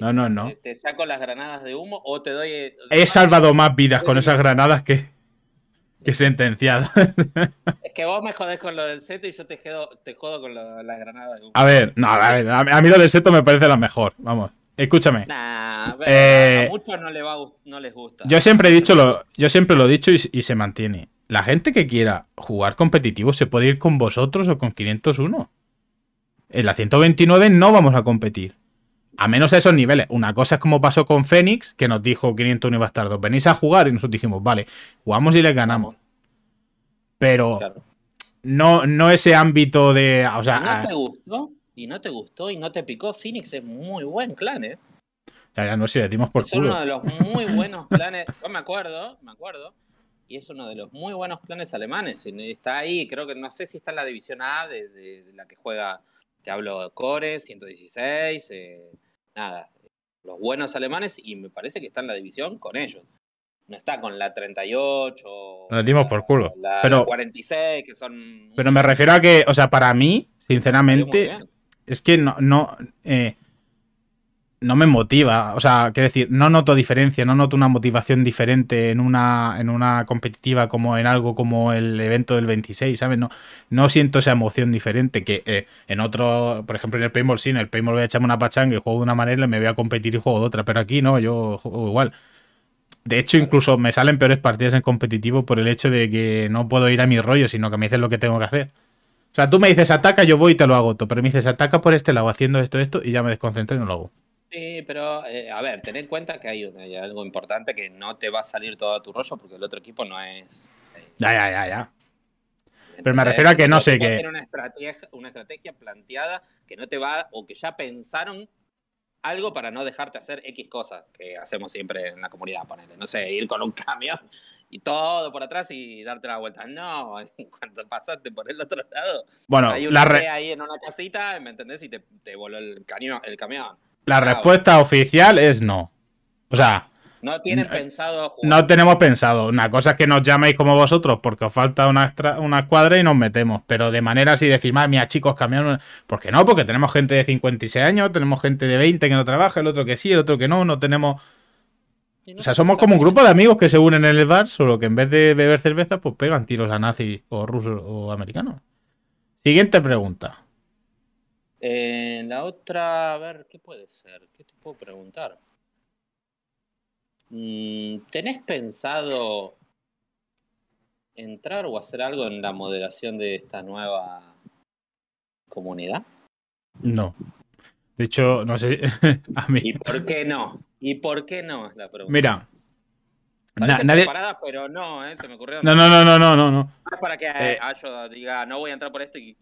No, no, no. Te, saco las granadas de humo o te doy. Eh, He salvado más vidas con esas granadas que, que sentenciadas. Es que vos me jodés con lo del seto y yo te jodo, te jodo con las granadas de humo. A ver, no, a ver, a mí lo del seto me parece la mejor. Vamos escúchame. Eh, a muchos no, les gusta. Yo siempre he dicho lo, yo siempre lo he dicho y, se mantiene. La gente que quiera jugar competitivo se puede ir con vosotros o con 501. En la 129 no vamos a competir. A menos a esos niveles. Una cosa es como pasó con Fénix, que nos dijo 501 y bastardos, venís a jugar y nosotros dijimos, vale, jugamos y les ganamos. Pero no, no ese ámbito de... O sea, ¿No ah, te gustó? y no te gustó y no te picó, Phoenix es muy buen clan, ¿eh? Ya, no sé, dimos por es uno de los muy buenos planes, yo me acuerdo, me acuerdo, y es uno de los muy buenos planes alemanes. Está ahí, creo que no sé si está en la división A de, la que juega, te hablo de Core, 116, eh, nada, los buenos alemanes, y me parece que está en la división con ellos. No está con la 38. Nos dimos por culo. pero, la 46, que son. Pero me refiero a que, o sea, para mí, sinceramente, es que no, no, eh, no me motiva. O sea, quiero decir, no noto diferencia, no noto una motivación diferente en una, en una competitiva como en algo como el evento del 26, ¿sabes? No, no siento esa emoción diferente que eh, en otro, por ejemplo, en el paintball, sí, en el paintball voy a echarme una pachanga y juego de una manera y me voy a competir y juego de otra, pero aquí no, yo juego igual. De hecho, incluso me salen peores partidas en competitivo por el hecho de que no puedo ir a mi rollo, sino que me dicen lo que tengo que hacer. O sea, tú me dices ataca, yo voy y te lo agoto. Pero me dices ataca por este lado haciendo esto, esto, y ya me desconcentro y no lo hago. Sí, pero eh, a ver, ten en cuenta que hay, algo importante que no te va a salir todo a tu rollo porque el otro equipo no es. ya, ya, ya, ya. pero me refiero a que no sé qué. una estrategia, una estrategia planteada que no te va o que ya pensaron algo para no dejarte hacer X cosas que hacemos siempre en la comunidad, ponele, no sé, ir con un camión y todo por atrás y darte la vuelta. No, cuando pasaste por el otro lado, bueno, hay una la ahí en una casita, ¿me entendés? Y te, te voló el, el camión. La respuesta oficial es no. O sea, no eh, pensado No tenemos pensado. Una cosa es que nos llaméis como vosotros porque os falta una, escuadra y nos metemos. Pero de manera así decir, madre mía, chicos, cambiaron. ¿Por qué no? Porque tenemos gente de 56 años, tenemos gente de 20 que no trabaja, el otro que sí, el otro que no, no tenemos. o sea, somos como un grupo de amigos que se unen en el bar, solo que en vez de beber cerveza, pues pegan tiros a nazis o rusos o americanos. Siguiente pregunta. Eh, la otra, a ver, ¿qué puede ser? ¿Qué te puedo preguntar? Mm, ¿Tenés pensado entrar o hacer algo en la moderación de esta nueva comunidad? No. De hecho, no sé. ¿Y por qué no? ¿Y por qué no? Es la pregunta. Mira. Na, pero no, ¿eh? Se me ocurrió. No, no, no, no, no, no. Es para que eh, yo diga, no voy a entrar por esto y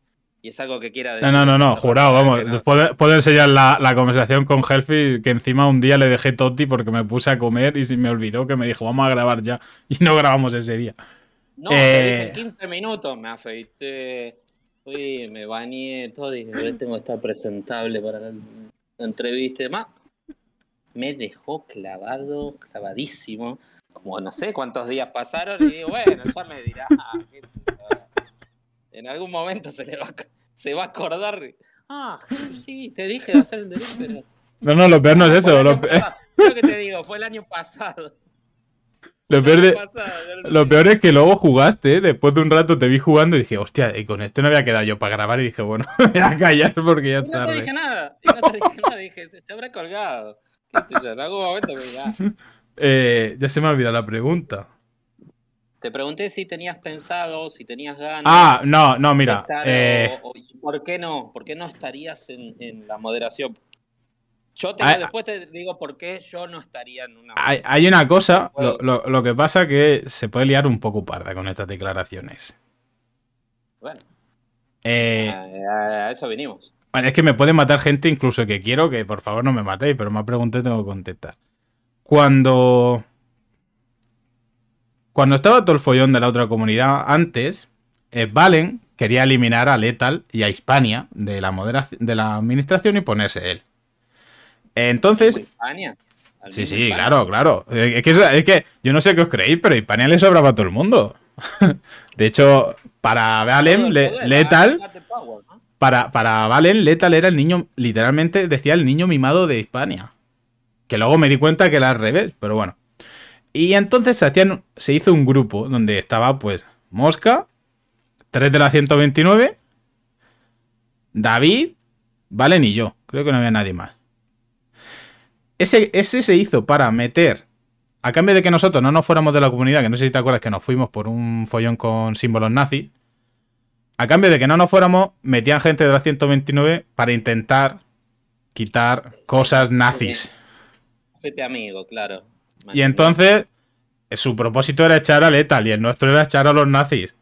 y es algo que quiera decir. No, no, no, jurado, vamos. Puedo, enseñar la, la conversación con Helfi, que encima un día le dejé Toti porque me puse a comer y me olvidó que me dijo, vamos a grabar ya. Y no grabamos ese día. No, eh... 15 minutos, me afeité, fui, me bañé, todo, dije, tengo que estar presentable para la entrevista Me dejó clavado, clavadísimo. Como no sé cuántos días pasaron y digo, bueno, ya me dirá, en algún momento se le va, se va a acordar. ah, sí, te dije va a ser el de No, no, lo peor no es ah, eso. Lo peor... que te digo, fue el año pasado. Lo peor, es que luego jugaste, ¿eh? después de un rato te vi jugando y dije, hostia, y con esto no había quedado yo para grabar y dije, bueno, me voy a callar porque ya está. No te dije nada, no te dije nada, dije, se habrá colgado. ¿Qué sé yo? En algún momento me eh, ya se me ha olvidado la pregunta. Te pregunté si tenías pensado, si tenías ganas. Ah, no, no, mira. Eh, ¿Por qué no? ¿Por qué no estarías en, la moderación? Yo ah, después te digo por qué yo no estaría en una. Hay, hay una cosa, lo, que pasa que se puede liar un poco parda con estas declaraciones. Bueno. Eh, a, eso venimos. Bueno, es que me puede matar gente incluso que quiero, que por favor no me matéis, pero más pregunté tengo que contestar. Cuando cuando estaba todo el follón de la otra comunidad antes, eh, Valen quería eliminar a Lethal y a Hispania de la, de la administración y ponerse él. Entonces... Hispania? Sí, sí, claro, claro. Eh, es que, es que, yo no sé qué os creéis, pero Hispania le sobraba a todo el mundo. de hecho, para Valen, Letal, Para, para Valen, Lethal era el niño, literalmente decía el niño mimado de Hispania. Que luego me di cuenta que era al revés, pero bueno. Y entonces se, se hizo un grupo donde estaba pues Mosca, 3 de la 129, David, Valen y yo. Creo que no había nadie más. Ese, ese se hizo para meter, a cambio de que nosotros no nos fuéramos de la comunidad, que no sé si te acuerdas que nos fuimos por un follón con símbolos nazis, a cambio de que no nos fuéramos, metían gente de la 129 para intentar quitar cosas nazis. Hacete amigo, claro. Y entonces, eh, su propósito era echar a Letal y el nuestro era echar a los nazis.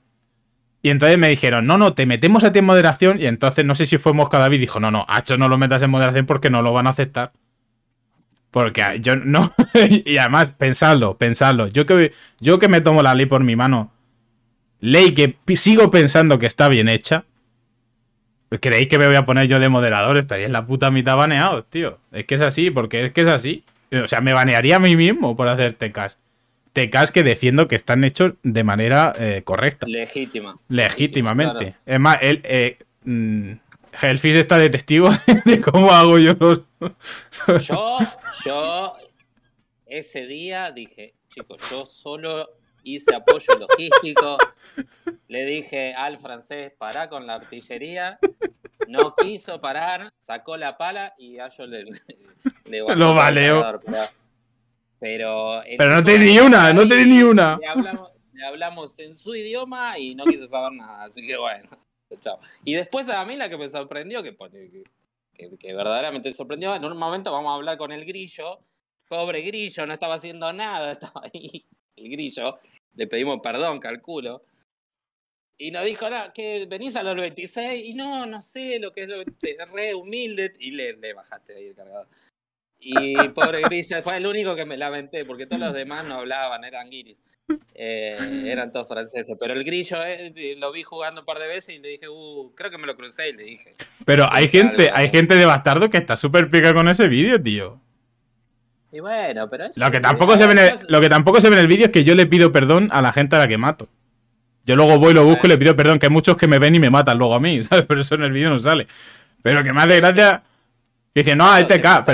Y entonces me dijeron, no, no, te metemos a ti en moderación. Y entonces no sé si fue Mosca David dijo, no, no, a no lo metas en moderación porque no lo van a aceptar. Porque ah, yo no. y además, pensadlo, pensadlo. Yo que, yo que me tomo la ley por mi mano. Ley que sigo pensando que está bien hecha. ¿Creéis que me voy a poner yo de moderador? Estaría en la puta mitad baneado, tío. Es que es así, porque es que es así. O sea, me banearía a mí mismo por hacer TKs. TKs que diciendo que están hechos de manera eh, correcta. Legítima. Legítimamente. Es más, él. Eh, mm, está detestivo. de cómo hago yo los. yo, yo. Ese día dije, chicos, yo solo hice apoyo logístico, le dije al francés, pará con la artillería, no quiso parar, sacó la pala y a yo le, Lo valeo. Pero, pero, no te ni una, no te ni una. Le hablamos, en su idioma y no quiso saber nada, así que bueno. Chao. Y después a mí la que me sorprendió, que, que, que verdaderamente sorprendió, en un momento vamos a hablar con el grillo. Pobre grillo, no estaba haciendo nada, estaba ahí el grillo le pedimos perdón, calculo. Y nos dijo, que venís a los 26 y no, no sé lo que es lo re humilde. Y le, bajaste ahí el cargador. Y pobre Grillo, fue el único que me lamenté, porque todos los demás no hablaban, eran guiris. Eh, eran todos franceses. Pero el grillo eh, lo vi jugando un par de veces y le dije, uh, creo que me lo crucé y le dije. Pero hay gente, hay gente de bastardo que está súper pica con ese vídeo, tío. Y bueno, pero lo, que tampoco se ve en el, lo que tampoco se ve el vídeo es que yo le pido perdón a la gente a la que mato. Yo luego voy, lo busco y le pido perdón, que hay muchos que me ven y me matan luego a mí, ¿sabes? Pero eso en el vídeo no sale. Pero que más de gracia. Dice, no, este K.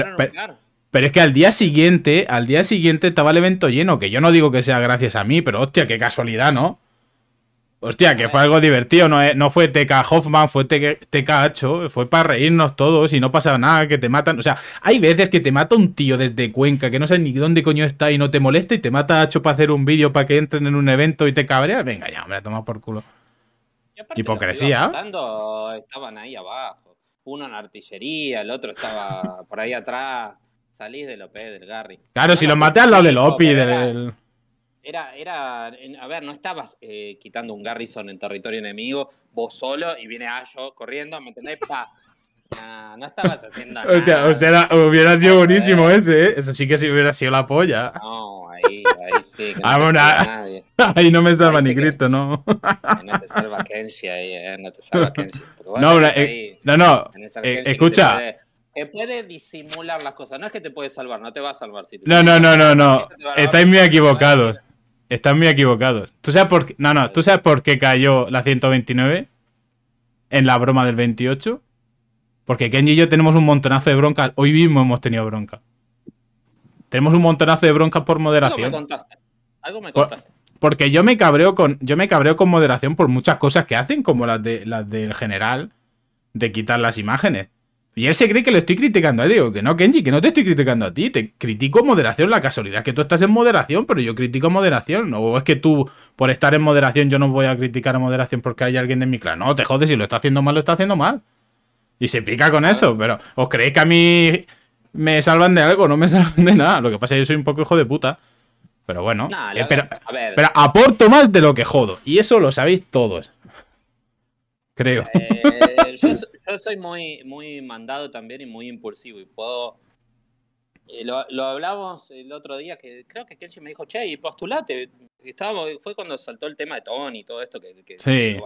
Pero, es que al día siguiente, al día siguiente estaba el evento lleno, que yo no digo que sea gracias a mí, pero hostia, qué casualidad, ¿no? Hostia, que fue algo divertido, no, no fue TK Hoffman, fue TK Hacho, fue para reírnos todos y no pasa nada, que te matan. O sea, hay veces que te mata un tío desde Cuenca, que no sé ni dónde coño está y no te molesta y te mata Hacho para hacer un vídeo para que entren en un evento y te cabrea. Venga, ya, me la toma por culo. Hipocresía. estaban ahí abajo. Uno en artillería, el otro estaba por ahí atrás. Salís de López, del Garry. Claro, si los maté al lado de López del era, era, a ver, no estabas eh, quitando un Garrison en territorio enemigo, vos solo, y viene Ayo corriendo, ¿me entendés? Pa. No, estabas haciendo nada. O sea, hubiera sido buenísimo eh. ese, ¿eh? Eso sí que sí hubiera sido la polla. No, ahí, ahí sí. no ah, bueno, ah, ahí no me salva ni Cristo, ¿no? No te salva Kenshi ahí, ¿eh? No te salva Kenshi. Eh, no, no, escucha. Que puede disimular las cosas. No es que te puede salvar, no te va a salvar. Si no, no, no, no, no. Estáis muy equivocados. Están muy equivocados. ¿Tú sabes por qué? No, no, ¿tú sabes por qué cayó la 129 en la broma del 28? Porque Kenji y yo tenemos un montonazo de broncas. Hoy mismo hemos tenido bronca. Tenemos un montonazo de broncas por moderación. Algo me contaste. porque yo me cabreo con. Yo me cabreo con moderación por muchas cosas que hacen, como las de las del general, de quitar las imágenes. Y él se cree que lo estoy criticando a Digo, que no, Kenji, que no te estoy criticando a ti. Te critico moderación. La casualidad es que tú estás en moderación, pero yo critico moderación. O es que tú, por estar en moderación, yo no voy a criticar a moderación porque hay alguien de mi clan. No, te jodes, si lo está haciendo mal, lo está haciendo mal. Y se pica con eso, pero ¿os creéis que a mí me salvan de algo? No me salvan de nada. Lo que pasa es que yo soy un poco hijo de puta. Pero bueno. Eh, pero, a ver. aporto más de lo que jodo. Y eso lo sabéis todos. Creo. Eh, yo soy muy, muy mandado también y muy impulsivo y puedo... Eh, lo, hablamos el otro día que creo que Kenji me dijo, che, postulate. Estábamos, fue cuando saltó el tema de Tony y todo esto que, que sí.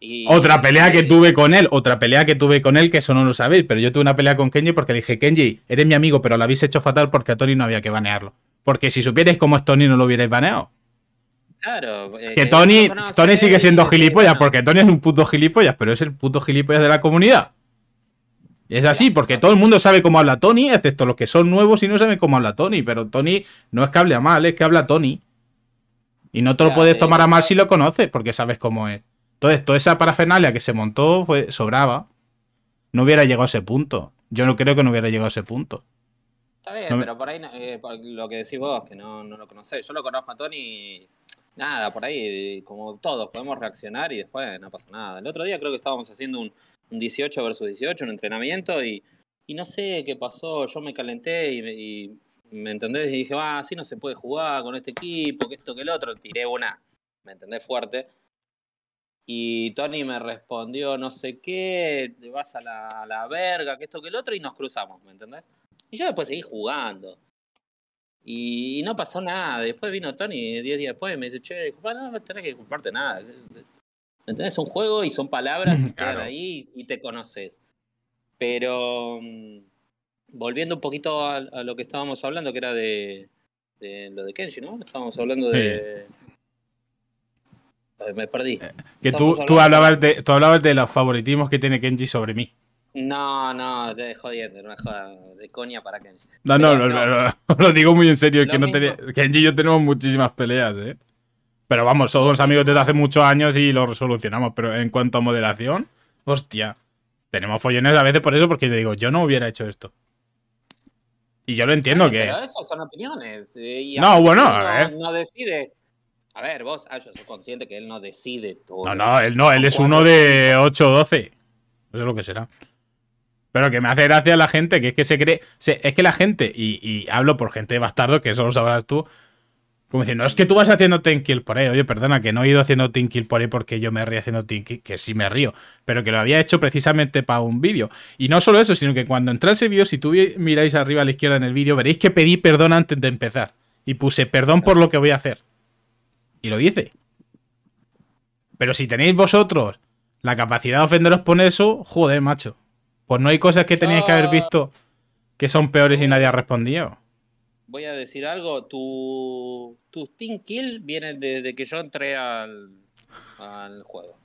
Y, otra pelea que tuve con él, otra pelea que tuve con él, que eso no lo sabéis, pero yo tuve una pelea con Kenji porque le dije, Kenji, eres mi amigo, pero lo habéis hecho fatal porque a Tony no había que banearlo. Porque si supierais cómo es Tony no lo hubierais baneado. Claro. Eh, que eh, Tony, Tony sigue siendo gilipollas, porque Tony es un puto gilipollas, pero es el puto gilipollas de la comunidad. Es así, porque todo el mundo sabe cómo habla Tony, excepto los que son nuevos y no saben cómo habla Tony. Pero Tony no es que hable a mal, es que habla Tony. Y no te lo puedes eh, tomar a mal eh, si lo conoces, porque sabes cómo es. Entonces, toda esa parafernalia que se montó fue, sobraba. No hubiera llegado a ese punto. Yo no creo que no hubiera llegado a ese punto. Está bien, pero por ahí lo que decís vos, que no, no lo conocéis. Yo lo conozco a Tony nada, por ahí, como todos, podemos reaccionar y después no pasa nada. El otro día creo que estábamos haciendo un, 18 versus 18, un entrenamiento, y, no sé qué pasó, yo me calenté y, ¿me entendés? Y dije, va, ah, así no se puede jugar con este equipo, que esto, que el otro, tiré una, ¿me entendés? Fuerte. Y Tony me respondió, no sé qué, te vas a la, a la verga, que esto, que el otro, y nos cruzamos, ¿me entendés? Y yo después seguí jugando. Y, no pasó nada. Después vino Tony 10 días después y me dice, che, no, no tenés que culparte nada. ¿Entendés? Un juego y son palabras y ahí y, te conoces. Pero mm, volviendo un poquito a, lo que estábamos hablando, que era de, lo de Kenji, ¿no? Estábamos hablando de. me perdí. Eh, que tú, tú, hablabas de, tú hablabas de los favoritismos que tiene Kenji sobre mí. No, no, te jodiendo, no me jodas, de coña para Kenji. No, no, lo digo muy en serio, que no tenía, Kenji y yo tenemos muchísimas peleas, ¿eh? Pero vamos, somos amigos desde hace muchos años y lo resolucionamos, pero en cuanto a moderación, hostia, tenemos follones a veces por eso, porque yo digo, yo no hubiera hecho esto. Y yo lo entiendo que... Pero eso son opiniones. Eh, no, bueno, a ver. no decide. A ver, vos, ah, yo soy consciente que él no decide todo. No, no, él no, él es uno de 8 o 12. No sé lo que será. Pero que me hace gracia la gente, que es que se cree. es que la gente, y, hablo por gente de bastardo, que eso lo sabrás tú. Como diciendo, es que tú vas haciendo ten kill por ahí. Oye, perdona, que no he ido haciendo Tinkil por ahí porque yo me río haciendo Tinkil, que sí me río, pero que lo había hecho precisamente para un vídeo. Y no solo eso, sino que cuando entré ese vídeo, si tú miráis arriba a la izquierda en el vídeo, veréis que pedí perdón antes de empezar. Y puse perdón por lo que voy a hacer. Y lo hice. Pero si tenéis vosotros la capacidad de ofenderos por eso, joder, macho. Pues no hay cosas que tenías que haber visto que son peores y nadie ha respondido. Voy a decir algo, Tu, tu steam kill viene desde que yo entré al, al juego.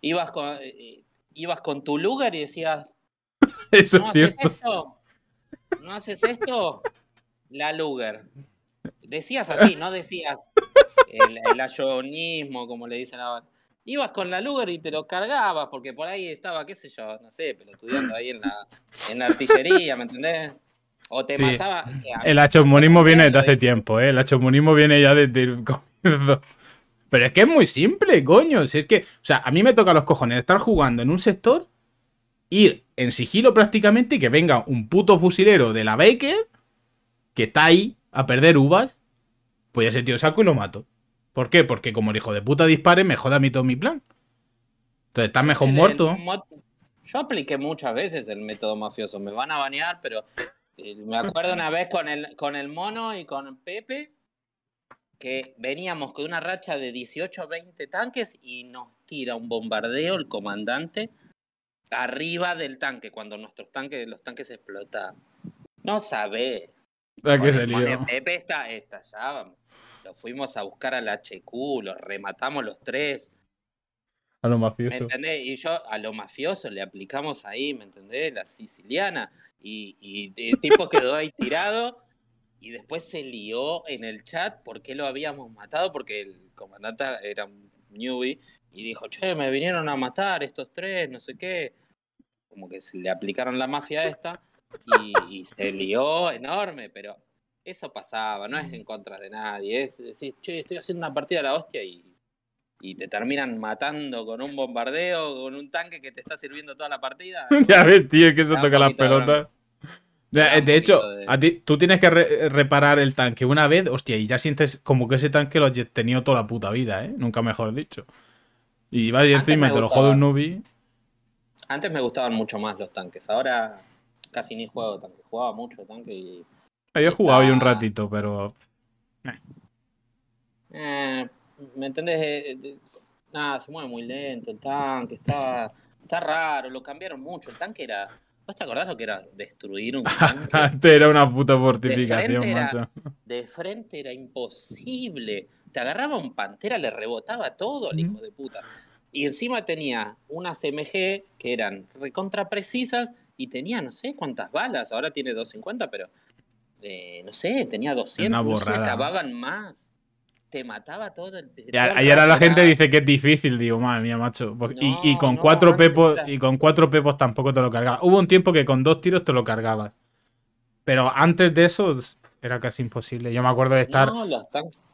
Ibas con, eh, ibas con tu lugar y decías, ¿no haces esto? ¿No haces esto? La lugar. Decías así, no decías el, el ayonismo, como le dicen ahora ibas con la Luger y te lo cargabas, porque por ahí estaba, qué sé yo, no sé, estudiando ahí en la, artillería, ¿me entendés? O te mataba. Eh, el achomonismo viene desde hace tiempo, ¿eh? El achomonismo viene ya desde el comienzo. Pero es que es muy simple, coño. Si es que, o sea, a mí me toca los cojones estar jugando en un sector, ir en sigilo prácticamente y que venga un puto fusilero de la Baker que está ahí a perder uvas. Pues ese tío saco y lo mato. ¿Por qué? Porque como el hijo de puta dispare, me joda a mí todo mi plan. Entonces estás mejor muerto. yo apliqué muchas veces el método mafioso. Me van a banear, pero eh, me acuerdo una vez con el, con el mono y con Pepe que veníamos con una racha de 18 o 20 tanques y nos tira un bombardeo el comandante arriba del tanque cuando nuestros tanques, los tanques explotaban. No sabes. Ah, Pepe está, está lo fuimos a buscar al la HQ, los rematamos los tres. A lo mafioso. ¿Me entendés? Y yo a lo mafioso le aplicamos ahí, ¿me entendés? La siciliana. Y, el eh, tipo quedó ahí tirado y después se lió en el chat por qué lo habíamos matado, porque el comandante era un newbie y dijo, che, me vinieron a matar estos tres, no sé qué. Como que le aplicaron la mafia a esta y se lió enorme, pero eso pasaba, no es en contra de nadie. Es decir, estoy haciendo una partida de la hostia y, y te terminan matando con un bombardeo, con un tanque que te está sirviendo toda la partida. ya ves, tío, que eso toca las pelotas. Eh, de hecho, A ti, tú tienes que reparar el tanque una vez, hostia, y ya sientes como que ese tanque lo has tenido toda la puta vida, ¿eh? Nunca mejor dicho. Y vas y encima te lo jode un noobie. Antes me gustaban mucho más los tanques, ahora casi ni juego tanque. Jugaba mucho tanque y yo jugado ahí un ratito, pero. Eh, ¿Me entendés? Eh, eh, nada, se mueve muy lento el tanque, está, está raro, lo cambiaron mucho. El tanque era. ¿Vos te acordás lo que era destruir un tanque? era una puta fortificación, de macho. de frente era imposible. Te agarraba un pantera, le rebotaba todo al hijo de puta. Y encima tenía unas MG que eran recontra precisas y tenía no sé cuántas balas. Ahora tiene 250, pero eh, no sé, tenía 200, Una no acababan más. Te mataba todo el. Y ahora la gente dice que es difícil, digo, madre mía, macho. Pues, y, con cuatro pepos, y con cuatro pepos tampoco te lo cargabas. Hubo un tiempo que con dos tiros te lo cargabas. Pero antes de eso era casi imposible. Yo me acuerdo de estar.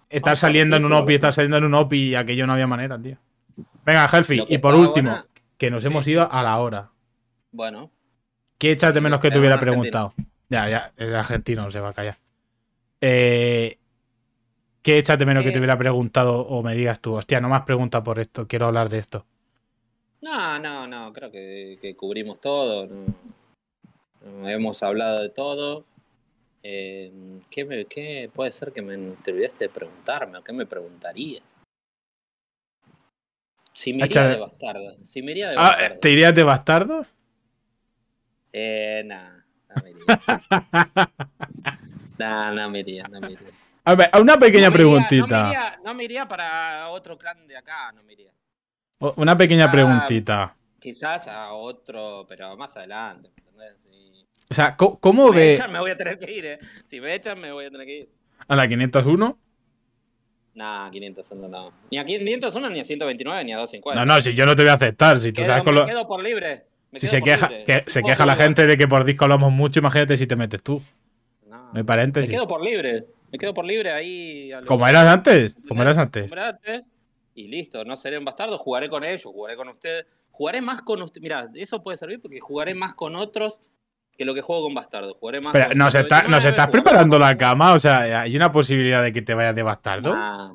Estar saliendo en un OPI, estar saliendo en un OP y aquello no había manera, tío. Venga, Helfi, y por último, que nos hemos ido a la hora. Bueno. ¿Qué echarte menos que te hubiera preguntado? Ya, ya, el argentino se va a callar. Eh, ¿Qué echas menos que te eh. hubiera preguntado o me digas tú? Hostia, no más preguntas por esto, quiero hablar de esto. No, no, no, creo que, cubrimos todo. hemos hablado de todo. Eh, ¿qué, puede ser que me, te olvidaste de preguntarme o qué me preguntarías? Si me iría de ah, bastardo. ¿Te irías de bastardo? Eh, nada no me iría. no, no me iría, no me iría. A ver, una pequeña preguntita. no, me iría, no, me para otro clan de acá, no me iría. una pequeña ah, preguntita. Quizás a otro, pero más adelante. O sea, ¿cómo, ve...? si me ve? Echan, me voy a tener que ir, eh. Si me echan, me voy a tener que ir. ¿A la 501? Nah, 501 no. Ni a 501, ni a 129, ni a 250. No, no, si yo no te voy a aceptar. Si tú sabes me quedo por libre si se queja, se queja la gente de que por disco hablamos mucho, imagínate si te metes tú. No, me paréntesis. Me quedo por libre. Me quedo por libre ahí. Como eras antes. Como eras antes. Y listo, no seré un bastardo. Jugaré con ellos, jugaré con ustedes. Jugaré más con ustedes. mira eso puede servir porque jugaré más con otros que lo que juego con bastardo. Jugaré más. Pero nos, nos estás preparando la cama. O sea, hay una posibilidad de que te vayas de bastardo. Nah,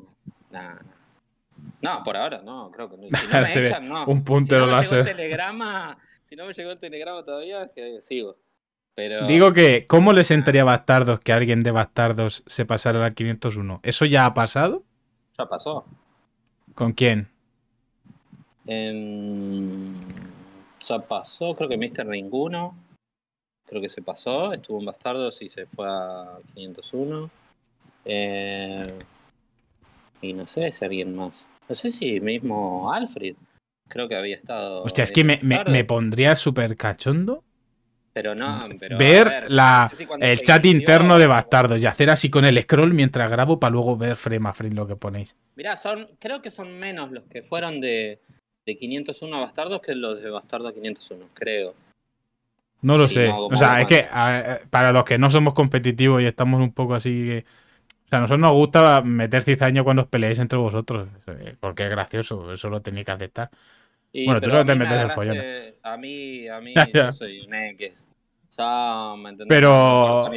nah. No, por ahora no, creo que no. Si no me echan, no. Un puntero si no telegrama si no me llegó el telegrama todavía, que sigo. Pero... Digo que, ¿cómo le sentaría bastardos que alguien de bastardos se pasara al 501? ¿Eso ya ha pasado? Ya pasó. ¿Con quién? Em, ya pasó, creo que Mr. Ninguno. Creo que se pasó, estuvo en bastardos y se fue a 501. Em, y no sé si alguien más. No sé si mismo Alfred. Creo que había estado. Hostia, es que me, pondría súper cachondo. Pero no, mm, ver, la, el chat interno de bastardos y hacer así con el scroll mientras grabo para luego ver frame a frame lo que ponéis. Mirá, son, creo que son menos los que fueron de, 501 a bastardos que los de bastardo 501, creo. No lo sé. o sea, es que eh, para los que no somos competitivos y estamos un poco así. o sea, a nosotros nos gusta meter cizaño cuando os peleáis entre vosotros. Eh, porque es gracioso, eso lo tenéis que aceptar bueno, tú no te metes el follón. A mí, a mí, yo soy un neque. Ya, ¿me Pero...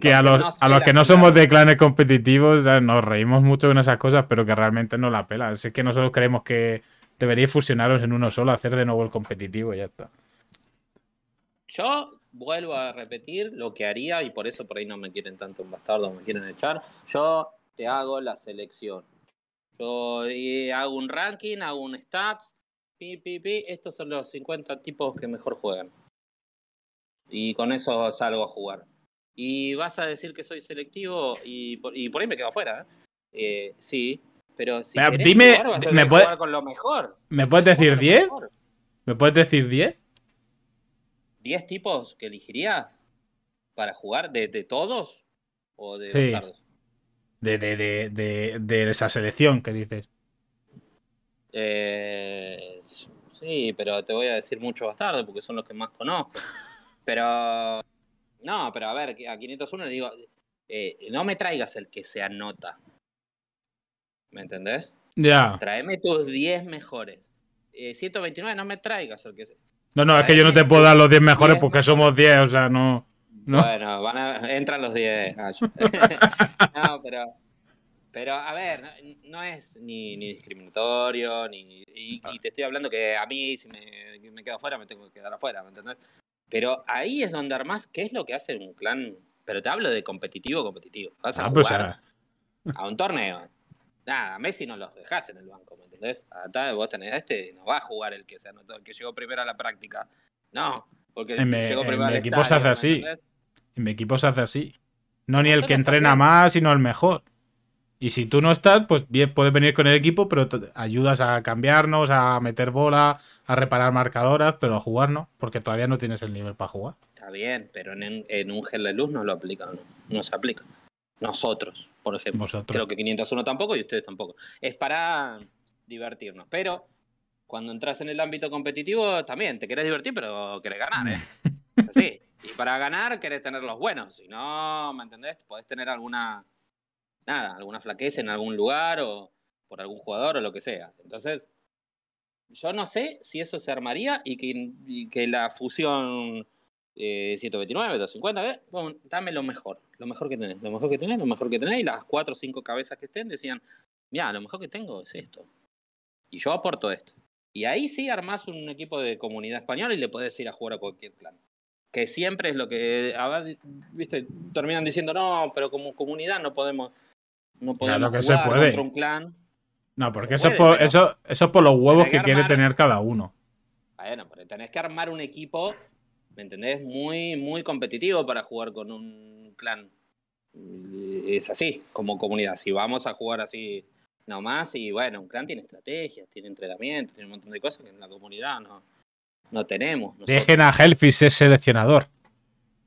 que a los, a los que no somos de clanes competitivos nos reímos mucho con esas cosas, pero que realmente no la pela. Así que nosotros creemos que deberíais fusionaros en uno solo, hacer de nuevo el competitivo y ya está. Yo vuelvo a repetir lo que haría, y por eso por ahí no me quieren tanto un bastardo, me quieren echar. Yo te hago la selección. Yo hago un ranking, hago un stats, estos son los 50 tipos que mejor juegan. Y con eso salgo a jugar. Y vas a decir que soy selectivo y por, ahí me quedo afuera. ¿eh? eh sí, pero si dime, me con lo mejor. ¿Me puedes decir 10? ¿Me puedes decir 10? ¿10 tipos que elegiría para jugar de, todos? ¿O de sí. De, de, de, de, esa selección que dices. Eh, sí, pero te voy a decir mucho más tarde porque son los que más conozco. Pero. No, pero a ver, a 501 le digo, eh, no me traigas el que se anota. ¿Me entendés? Ya. Traeme tus 10 mejores. 129, eh, no me traigas el que se. No, no, es que yo no te puedo dar los 10 mejores porque somos 10, o sea, no. Bueno, van a, entran los 10. no, pero. Pero, a ver, no, es ni, ni, discriminatorio, ni y, ah. te estoy hablando que a mí, si me, me quedo afuera, me tengo que quedar afuera, ¿me entendés? Pero ahí es donde armás qué es lo que hace un clan. Pero te hablo de competitivo, competitivo. Vas a ah, pues jugar a un torneo. Nada, a Messi no los dejas en el banco, ¿me entendés? Acá vos tenés este, no va a jugar el que sea el que llegó primero a la práctica. No, porque el equipo se hace así. En mi equipo se hace así. No ni el que entrena más, sino el mejor. Y si tú no estás, pues bien, puedes venir con el equipo, pero ayudas a cambiarnos, a meter bola, a reparar marcadoras, pero a jugar no, porque todavía no tienes el nivel para jugar. Está bien, pero en, en un gel de luz no lo aplica, no, no se aplica. Nosotros, por ejemplo. Creo que 501 tampoco y ustedes tampoco. Es para divertirnos, pero cuando entras en el ámbito competitivo también te quieres divertir, pero quieres ganar, ¿eh? Sí. Y para ganar querés tener los buenos, si no, ¿me entendés? Podés tener alguna nada, alguna flaqueza en algún lugar o por algún jugador o lo que sea. Entonces, yo no sé si eso se armaría y que, la fusión 129, eh, 250, eh, dame lo mejor, lo mejor que tenés, lo mejor que tenés, lo mejor que tenés, y las cuatro o cinco cabezas que estén decían, mira, lo mejor que tengo es esto. Y yo aporto esto. Y ahí sí armás un equipo de comunidad española y le podés ir a jugar a cualquier plan Que siempre es lo que, viste, terminan diciendo, no, pero como comunidad no podemos no podemos jugar contra un clan. No, porque eso, es por, eso, eso, por los huevos que, quiere tener cada uno. Bueno, porque tenés que armar un equipo, ¿me entendés? Muy, muy competitivo para jugar con un clan. Es así, como comunidad. Si vamos a jugar así nomás, y bueno, un clan tiene estrategias, tiene entrenamiento, tiene un montón de cosas que en la comunidad no, no tenemos. Dejen a Helfis ser seleccionador.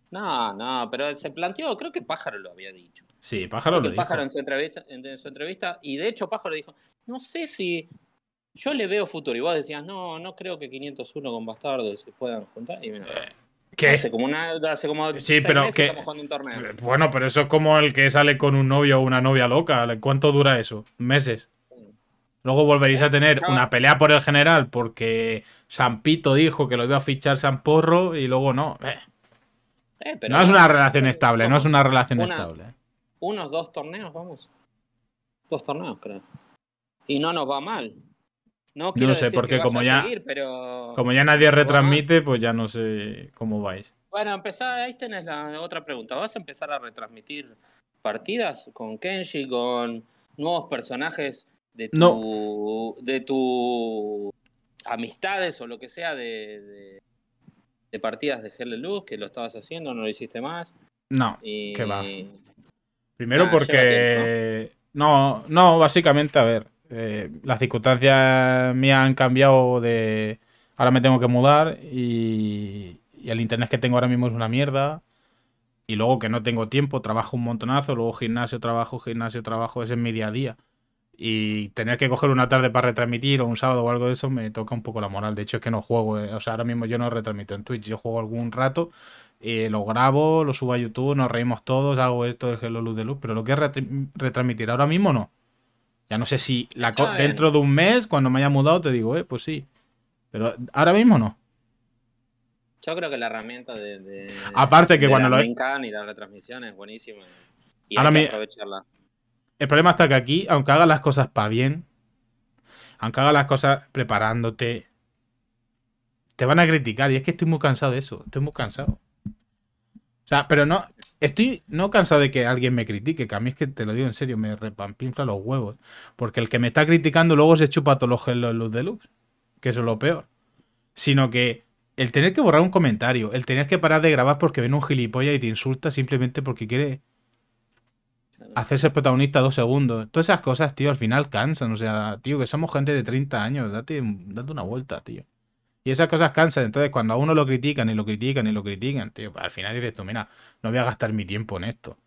No, no, pero se planteó, creo que Pájaro lo había dicho. Sí, Pájaro lo dijo. En, su entrevista, en, su, entrevista, y de hecho Pájaro dijo, no sé si yo le veo futuro, y vos decías, no, no creo que 501 con Bastardo se puedan juntar, eh, ¿Qué? Hace como una, sí, pero que, estamos jugando un torneo. Eh, bueno, pero eso es como el que sale con un novio o una novia loca. ¿Cuánto dura eso? Meses. Luego volveréis a eh, tener una pelea por el general porque Sampito dijo que lo iba a fichar San Porro y luego no. no es una relación estable, no es una relación estable unos dos torneos, vamos. Dos torneos, creo. Y no nos va mal. No, quiero no sé, por porque como ya, pero... como ya nadie retransmite, pues ya no sé cómo vais. Bueno, empezar, ahí tenés la otra pregunta. ¿Vas a empezar a retransmitir partidas con Kenshi, con nuevos personajes de tu, de tu amistades o lo que sea de, de, de partidas de Hell Luz, que lo estabas haciendo, no lo hiciste más? No, qué va. Primero porque... No, no, básicamente, a ver, eh, las circunstancias mías han cambiado de... Ahora me tengo que mudar y, el internet que tengo ahora mismo es una mierda. Y luego que no tengo tiempo, trabajo un montonazo, luego gimnasio, trabajo, gimnasio, trabajo, es mi día a día. Y tener que coger una tarde para retransmitir o un sábado o algo de eso me toca un poco la moral. De hecho, es que no juego, eh, o sea, ahora mismo yo no retransmito en Twitch, yo juego algún rato, lo grabo, lo subo a YouTube, nos reímos todos, hago esto del Hello Luz de Luz, pero lo que es retransmitir ahora mismo no. Ya no sé si dentro de un mes, cuando me haya mudado, te digo, eh, pues sí. Pero ahora mismo no. Yo creo que la herramienta de. Aparte que cuando la lo. y la retransmisión es buenísima. Y ahora hay aprovecharla. El problema está que aquí, aunque hagas las cosas para bien, aunque hagas las cosas preparándote, te van a criticar. Y es que estoy muy cansado de eso. Estoy muy cansado. O sea, pero no, estoy no cansado de que alguien me critique, que a mí es que te lo digo en serio, me repampinfla los huevos. Porque el que me está criticando luego se chupa todos los luz deluxe, que eso es lo peor. Sino que el tener que borrar un comentario, el tener que parar de grabar porque viene un gilipollas y te insulta simplemente porque quiere hacerse protagonista dos segundos. Todas esas cosas, tío, al final cansan. O sea, tío, que somos gente de 30 años, date, date una vuelta, tío. Y esas cosas cansan. Entonces, cuando a uno lo critican y lo critican y lo critican, tío, pues, al final dices tú, mira, no voy a gastar mi tiempo en esto.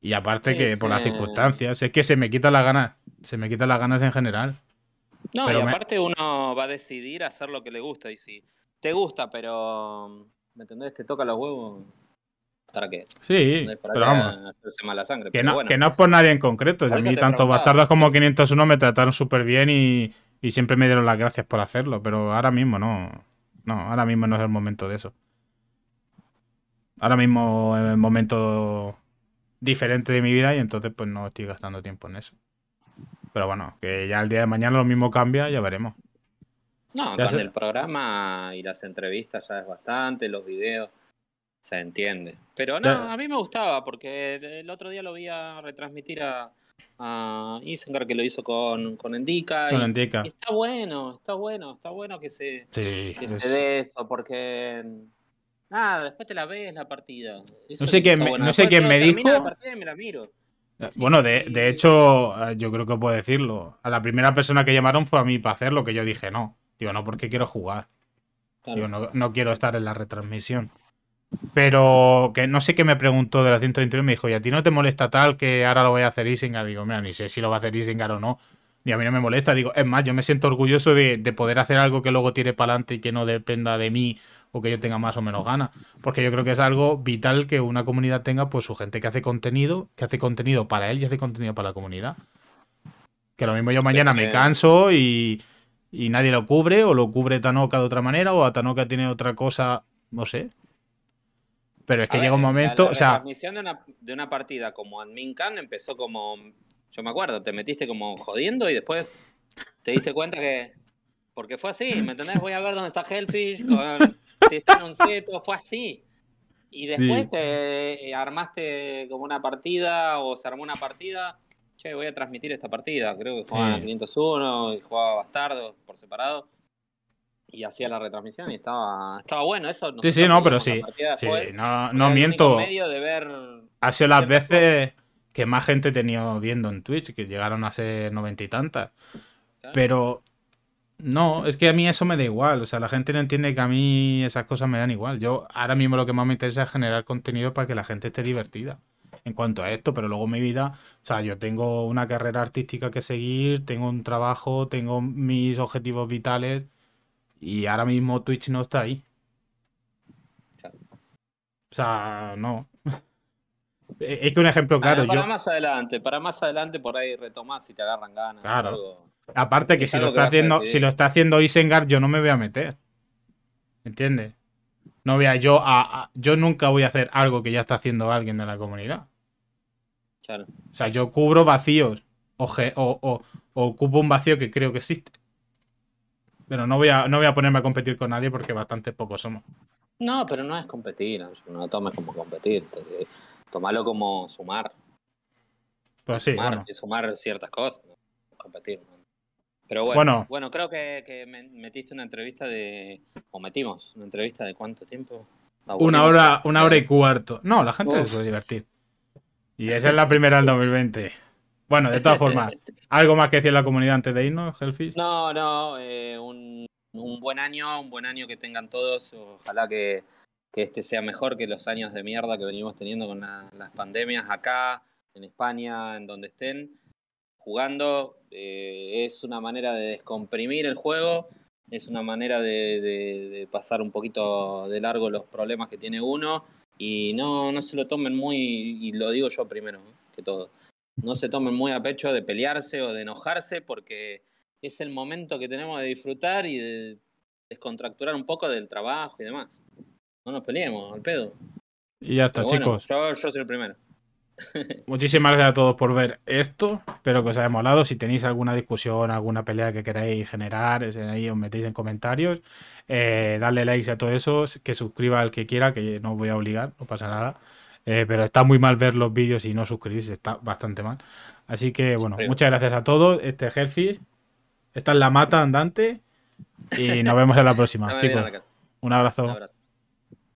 Y aparte que por las circunstancias, es que se me quita las ganas, se me quitan las ganas en general. No, pero y aparte uno va a decidir hacer lo que le gusta y si te gusta, pero ¿me entendés? Te toca los huevos. ¿Para qué? Sí, pero vamos. que, no, que no es por nadie en concreto. A mí tanto bastardos como 501 me trataron súper bien y, y siempre me dieron las gracias por hacerlo, pero ahora mismo no. No, ahora mismo no es el momento de eso. Ahora mismo es el momento diferente de mi vida y entonces pues no estoy gastando tiempo en eso. Pero bueno, que ya el día de mañana lo mismo cambia, ya veremos. No, con el programa y las entrevistas ya es bastante, los videos, se entiende. Pero no, a mí me gustaba porque el otro día lo vi a retransmitir a, a ah, Isengar que lo hizo con, con Endica. y, está bueno, está bueno, está bueno que se, dé eso, porque mm, nada, después te la ves la partida. no sé quién, no sé quién me dijo. Eh, bueno, de, hecho, ah, yo creo que puedo decirlo. A la primera persona que llamaron fue a mí para hacer lo que yo dije, no. Digo, no, porque quiero jugar. Digo, no, no quiero estar en la retransmisión. Pero que no sé qué me preguntó del asiento de interior. Me dijo, ¿y a ti no te molesta tal que ahora lo voy a hacer Isingar? Digo, mira, ni sé si lo va a hacer Isingar o no. Y a mí no me molesta. Digo, es más, yo me siento orgulloso de, poder hacer algo que luego tire para adelante y que no dependa de mí o que yo tenga más o menos ganas. Porque yo creo que es algo vital que una comunidad tenga, pues su gente que hace contenido, que hace contenido para él y hace contenido para la comunidad. Que lo mismo yo mañana me canso y, nadie lo cubre, o lo cubre Tanoka de otra manera, o a tiene otra cosa, no sé. Pero es que llegó un momento. La, transmisión de una, partida como Admin Can empezó como. Yo me acuerdo, te metiste como jodiendo y después te diste cuenta que. Porque fue así, ¿me entendés? Voy a ver dónde está Hellfish, si está en un seto, fue así. Y después te eh, armaste como una partida o se armó una partida. Che, voy a transmitir esta partida. Creo que jugaba 501 y jugaba Bastardo por separado y hacía la retransmisión y estaba, estaba bueno eso. Sí, sí, no, pero sí. no, miento. de ver ha sido las veces que más gente tenía tenido viendo en Twitch, que llegaron a ser noventa y tantas. Pero no, es que a mí eso me da igual. O sea, la gente no entiende que a mí esas cosas me dan igual. Yo ahora mismo lo que más me interesa es generar contenido para que la gente esté divertida en cuanto a esto, pero luego mi vida, o sea, yo tengo una carrera artística que seguir, tengo un trabajo, tengo mis objetivos vitales y ahora mismo Twitch no está ahí. O sea, no. Es que un ejemplo ah, claro. para más adelante, para más adelante por ahí retomas si te agarran ganas. Claro. Aparte que, si lo, está haciendo, si lo está haciendo Isengard, yo no me voy a meter. ¿Entiendes? No voy yo, yo nunca voy a hacer algo que ya está haciendo alguien de la comunidad. Claro. O sea, yo cubro vacíos o ocupo un vacío que creo que existe. Pero no voy, a, no voy a ponerme a competir con nadie porque bastante pocos somos. No, pero no es competir, no lo tomes como competir, Tómalo como sumar. Pues sí, sumar, sumar ciertas cosas, ¿no? competir. Pero bueno, bueno, creo que, metiste una entrevista de, o metimos una entrevista de cuánto tiempo. Una hora, una hora y cuarto. No, la gente divertir. Y esa es la primera del 2020. Bueno, de todas formas, ¿algo más que decir la comunidad antes de irnos, Hellfish? No, no, eh, un, un, buen año, un buen año que tengan todos. Ojalá que, que, este sea mejor que los años de mierda que venimos teniendo con las pandemias acá, en España, en donde estén. Jugando eh, es una manera de descomprimir el juego, es una manera de, de, de, pasar un poquito de largo los problemas que tiene uno y no, no se lo tomen muy, y lo digo yo primero que todo no se tomen muy a pecho de pelearse o de enojarse, porque es el momento que tenemos de disfrutar y de descontracturar un poco del trabajo y demás. No nos peleemos, al pedo. Y ya está, chicos. Yo, soy el primero. Muchísimas gracias a todos por ver esto. Espero que os haya molado. Si tenéis alguna discusión, alguna pelea que queráis generar, ahí os metéis en comentarios. Eh, darle likes a todo eso. Que suscriba al que quiera, que no os voy a obligar, no pasa nada. Eh, pero está muy mal ver los vídeos y no suscribirse, está bastante mal. Así que bueno, muchas gracias a todos. Este Hellfish, esta es la mata andante y nos vemos en la próxima, chicos. Un abrazo.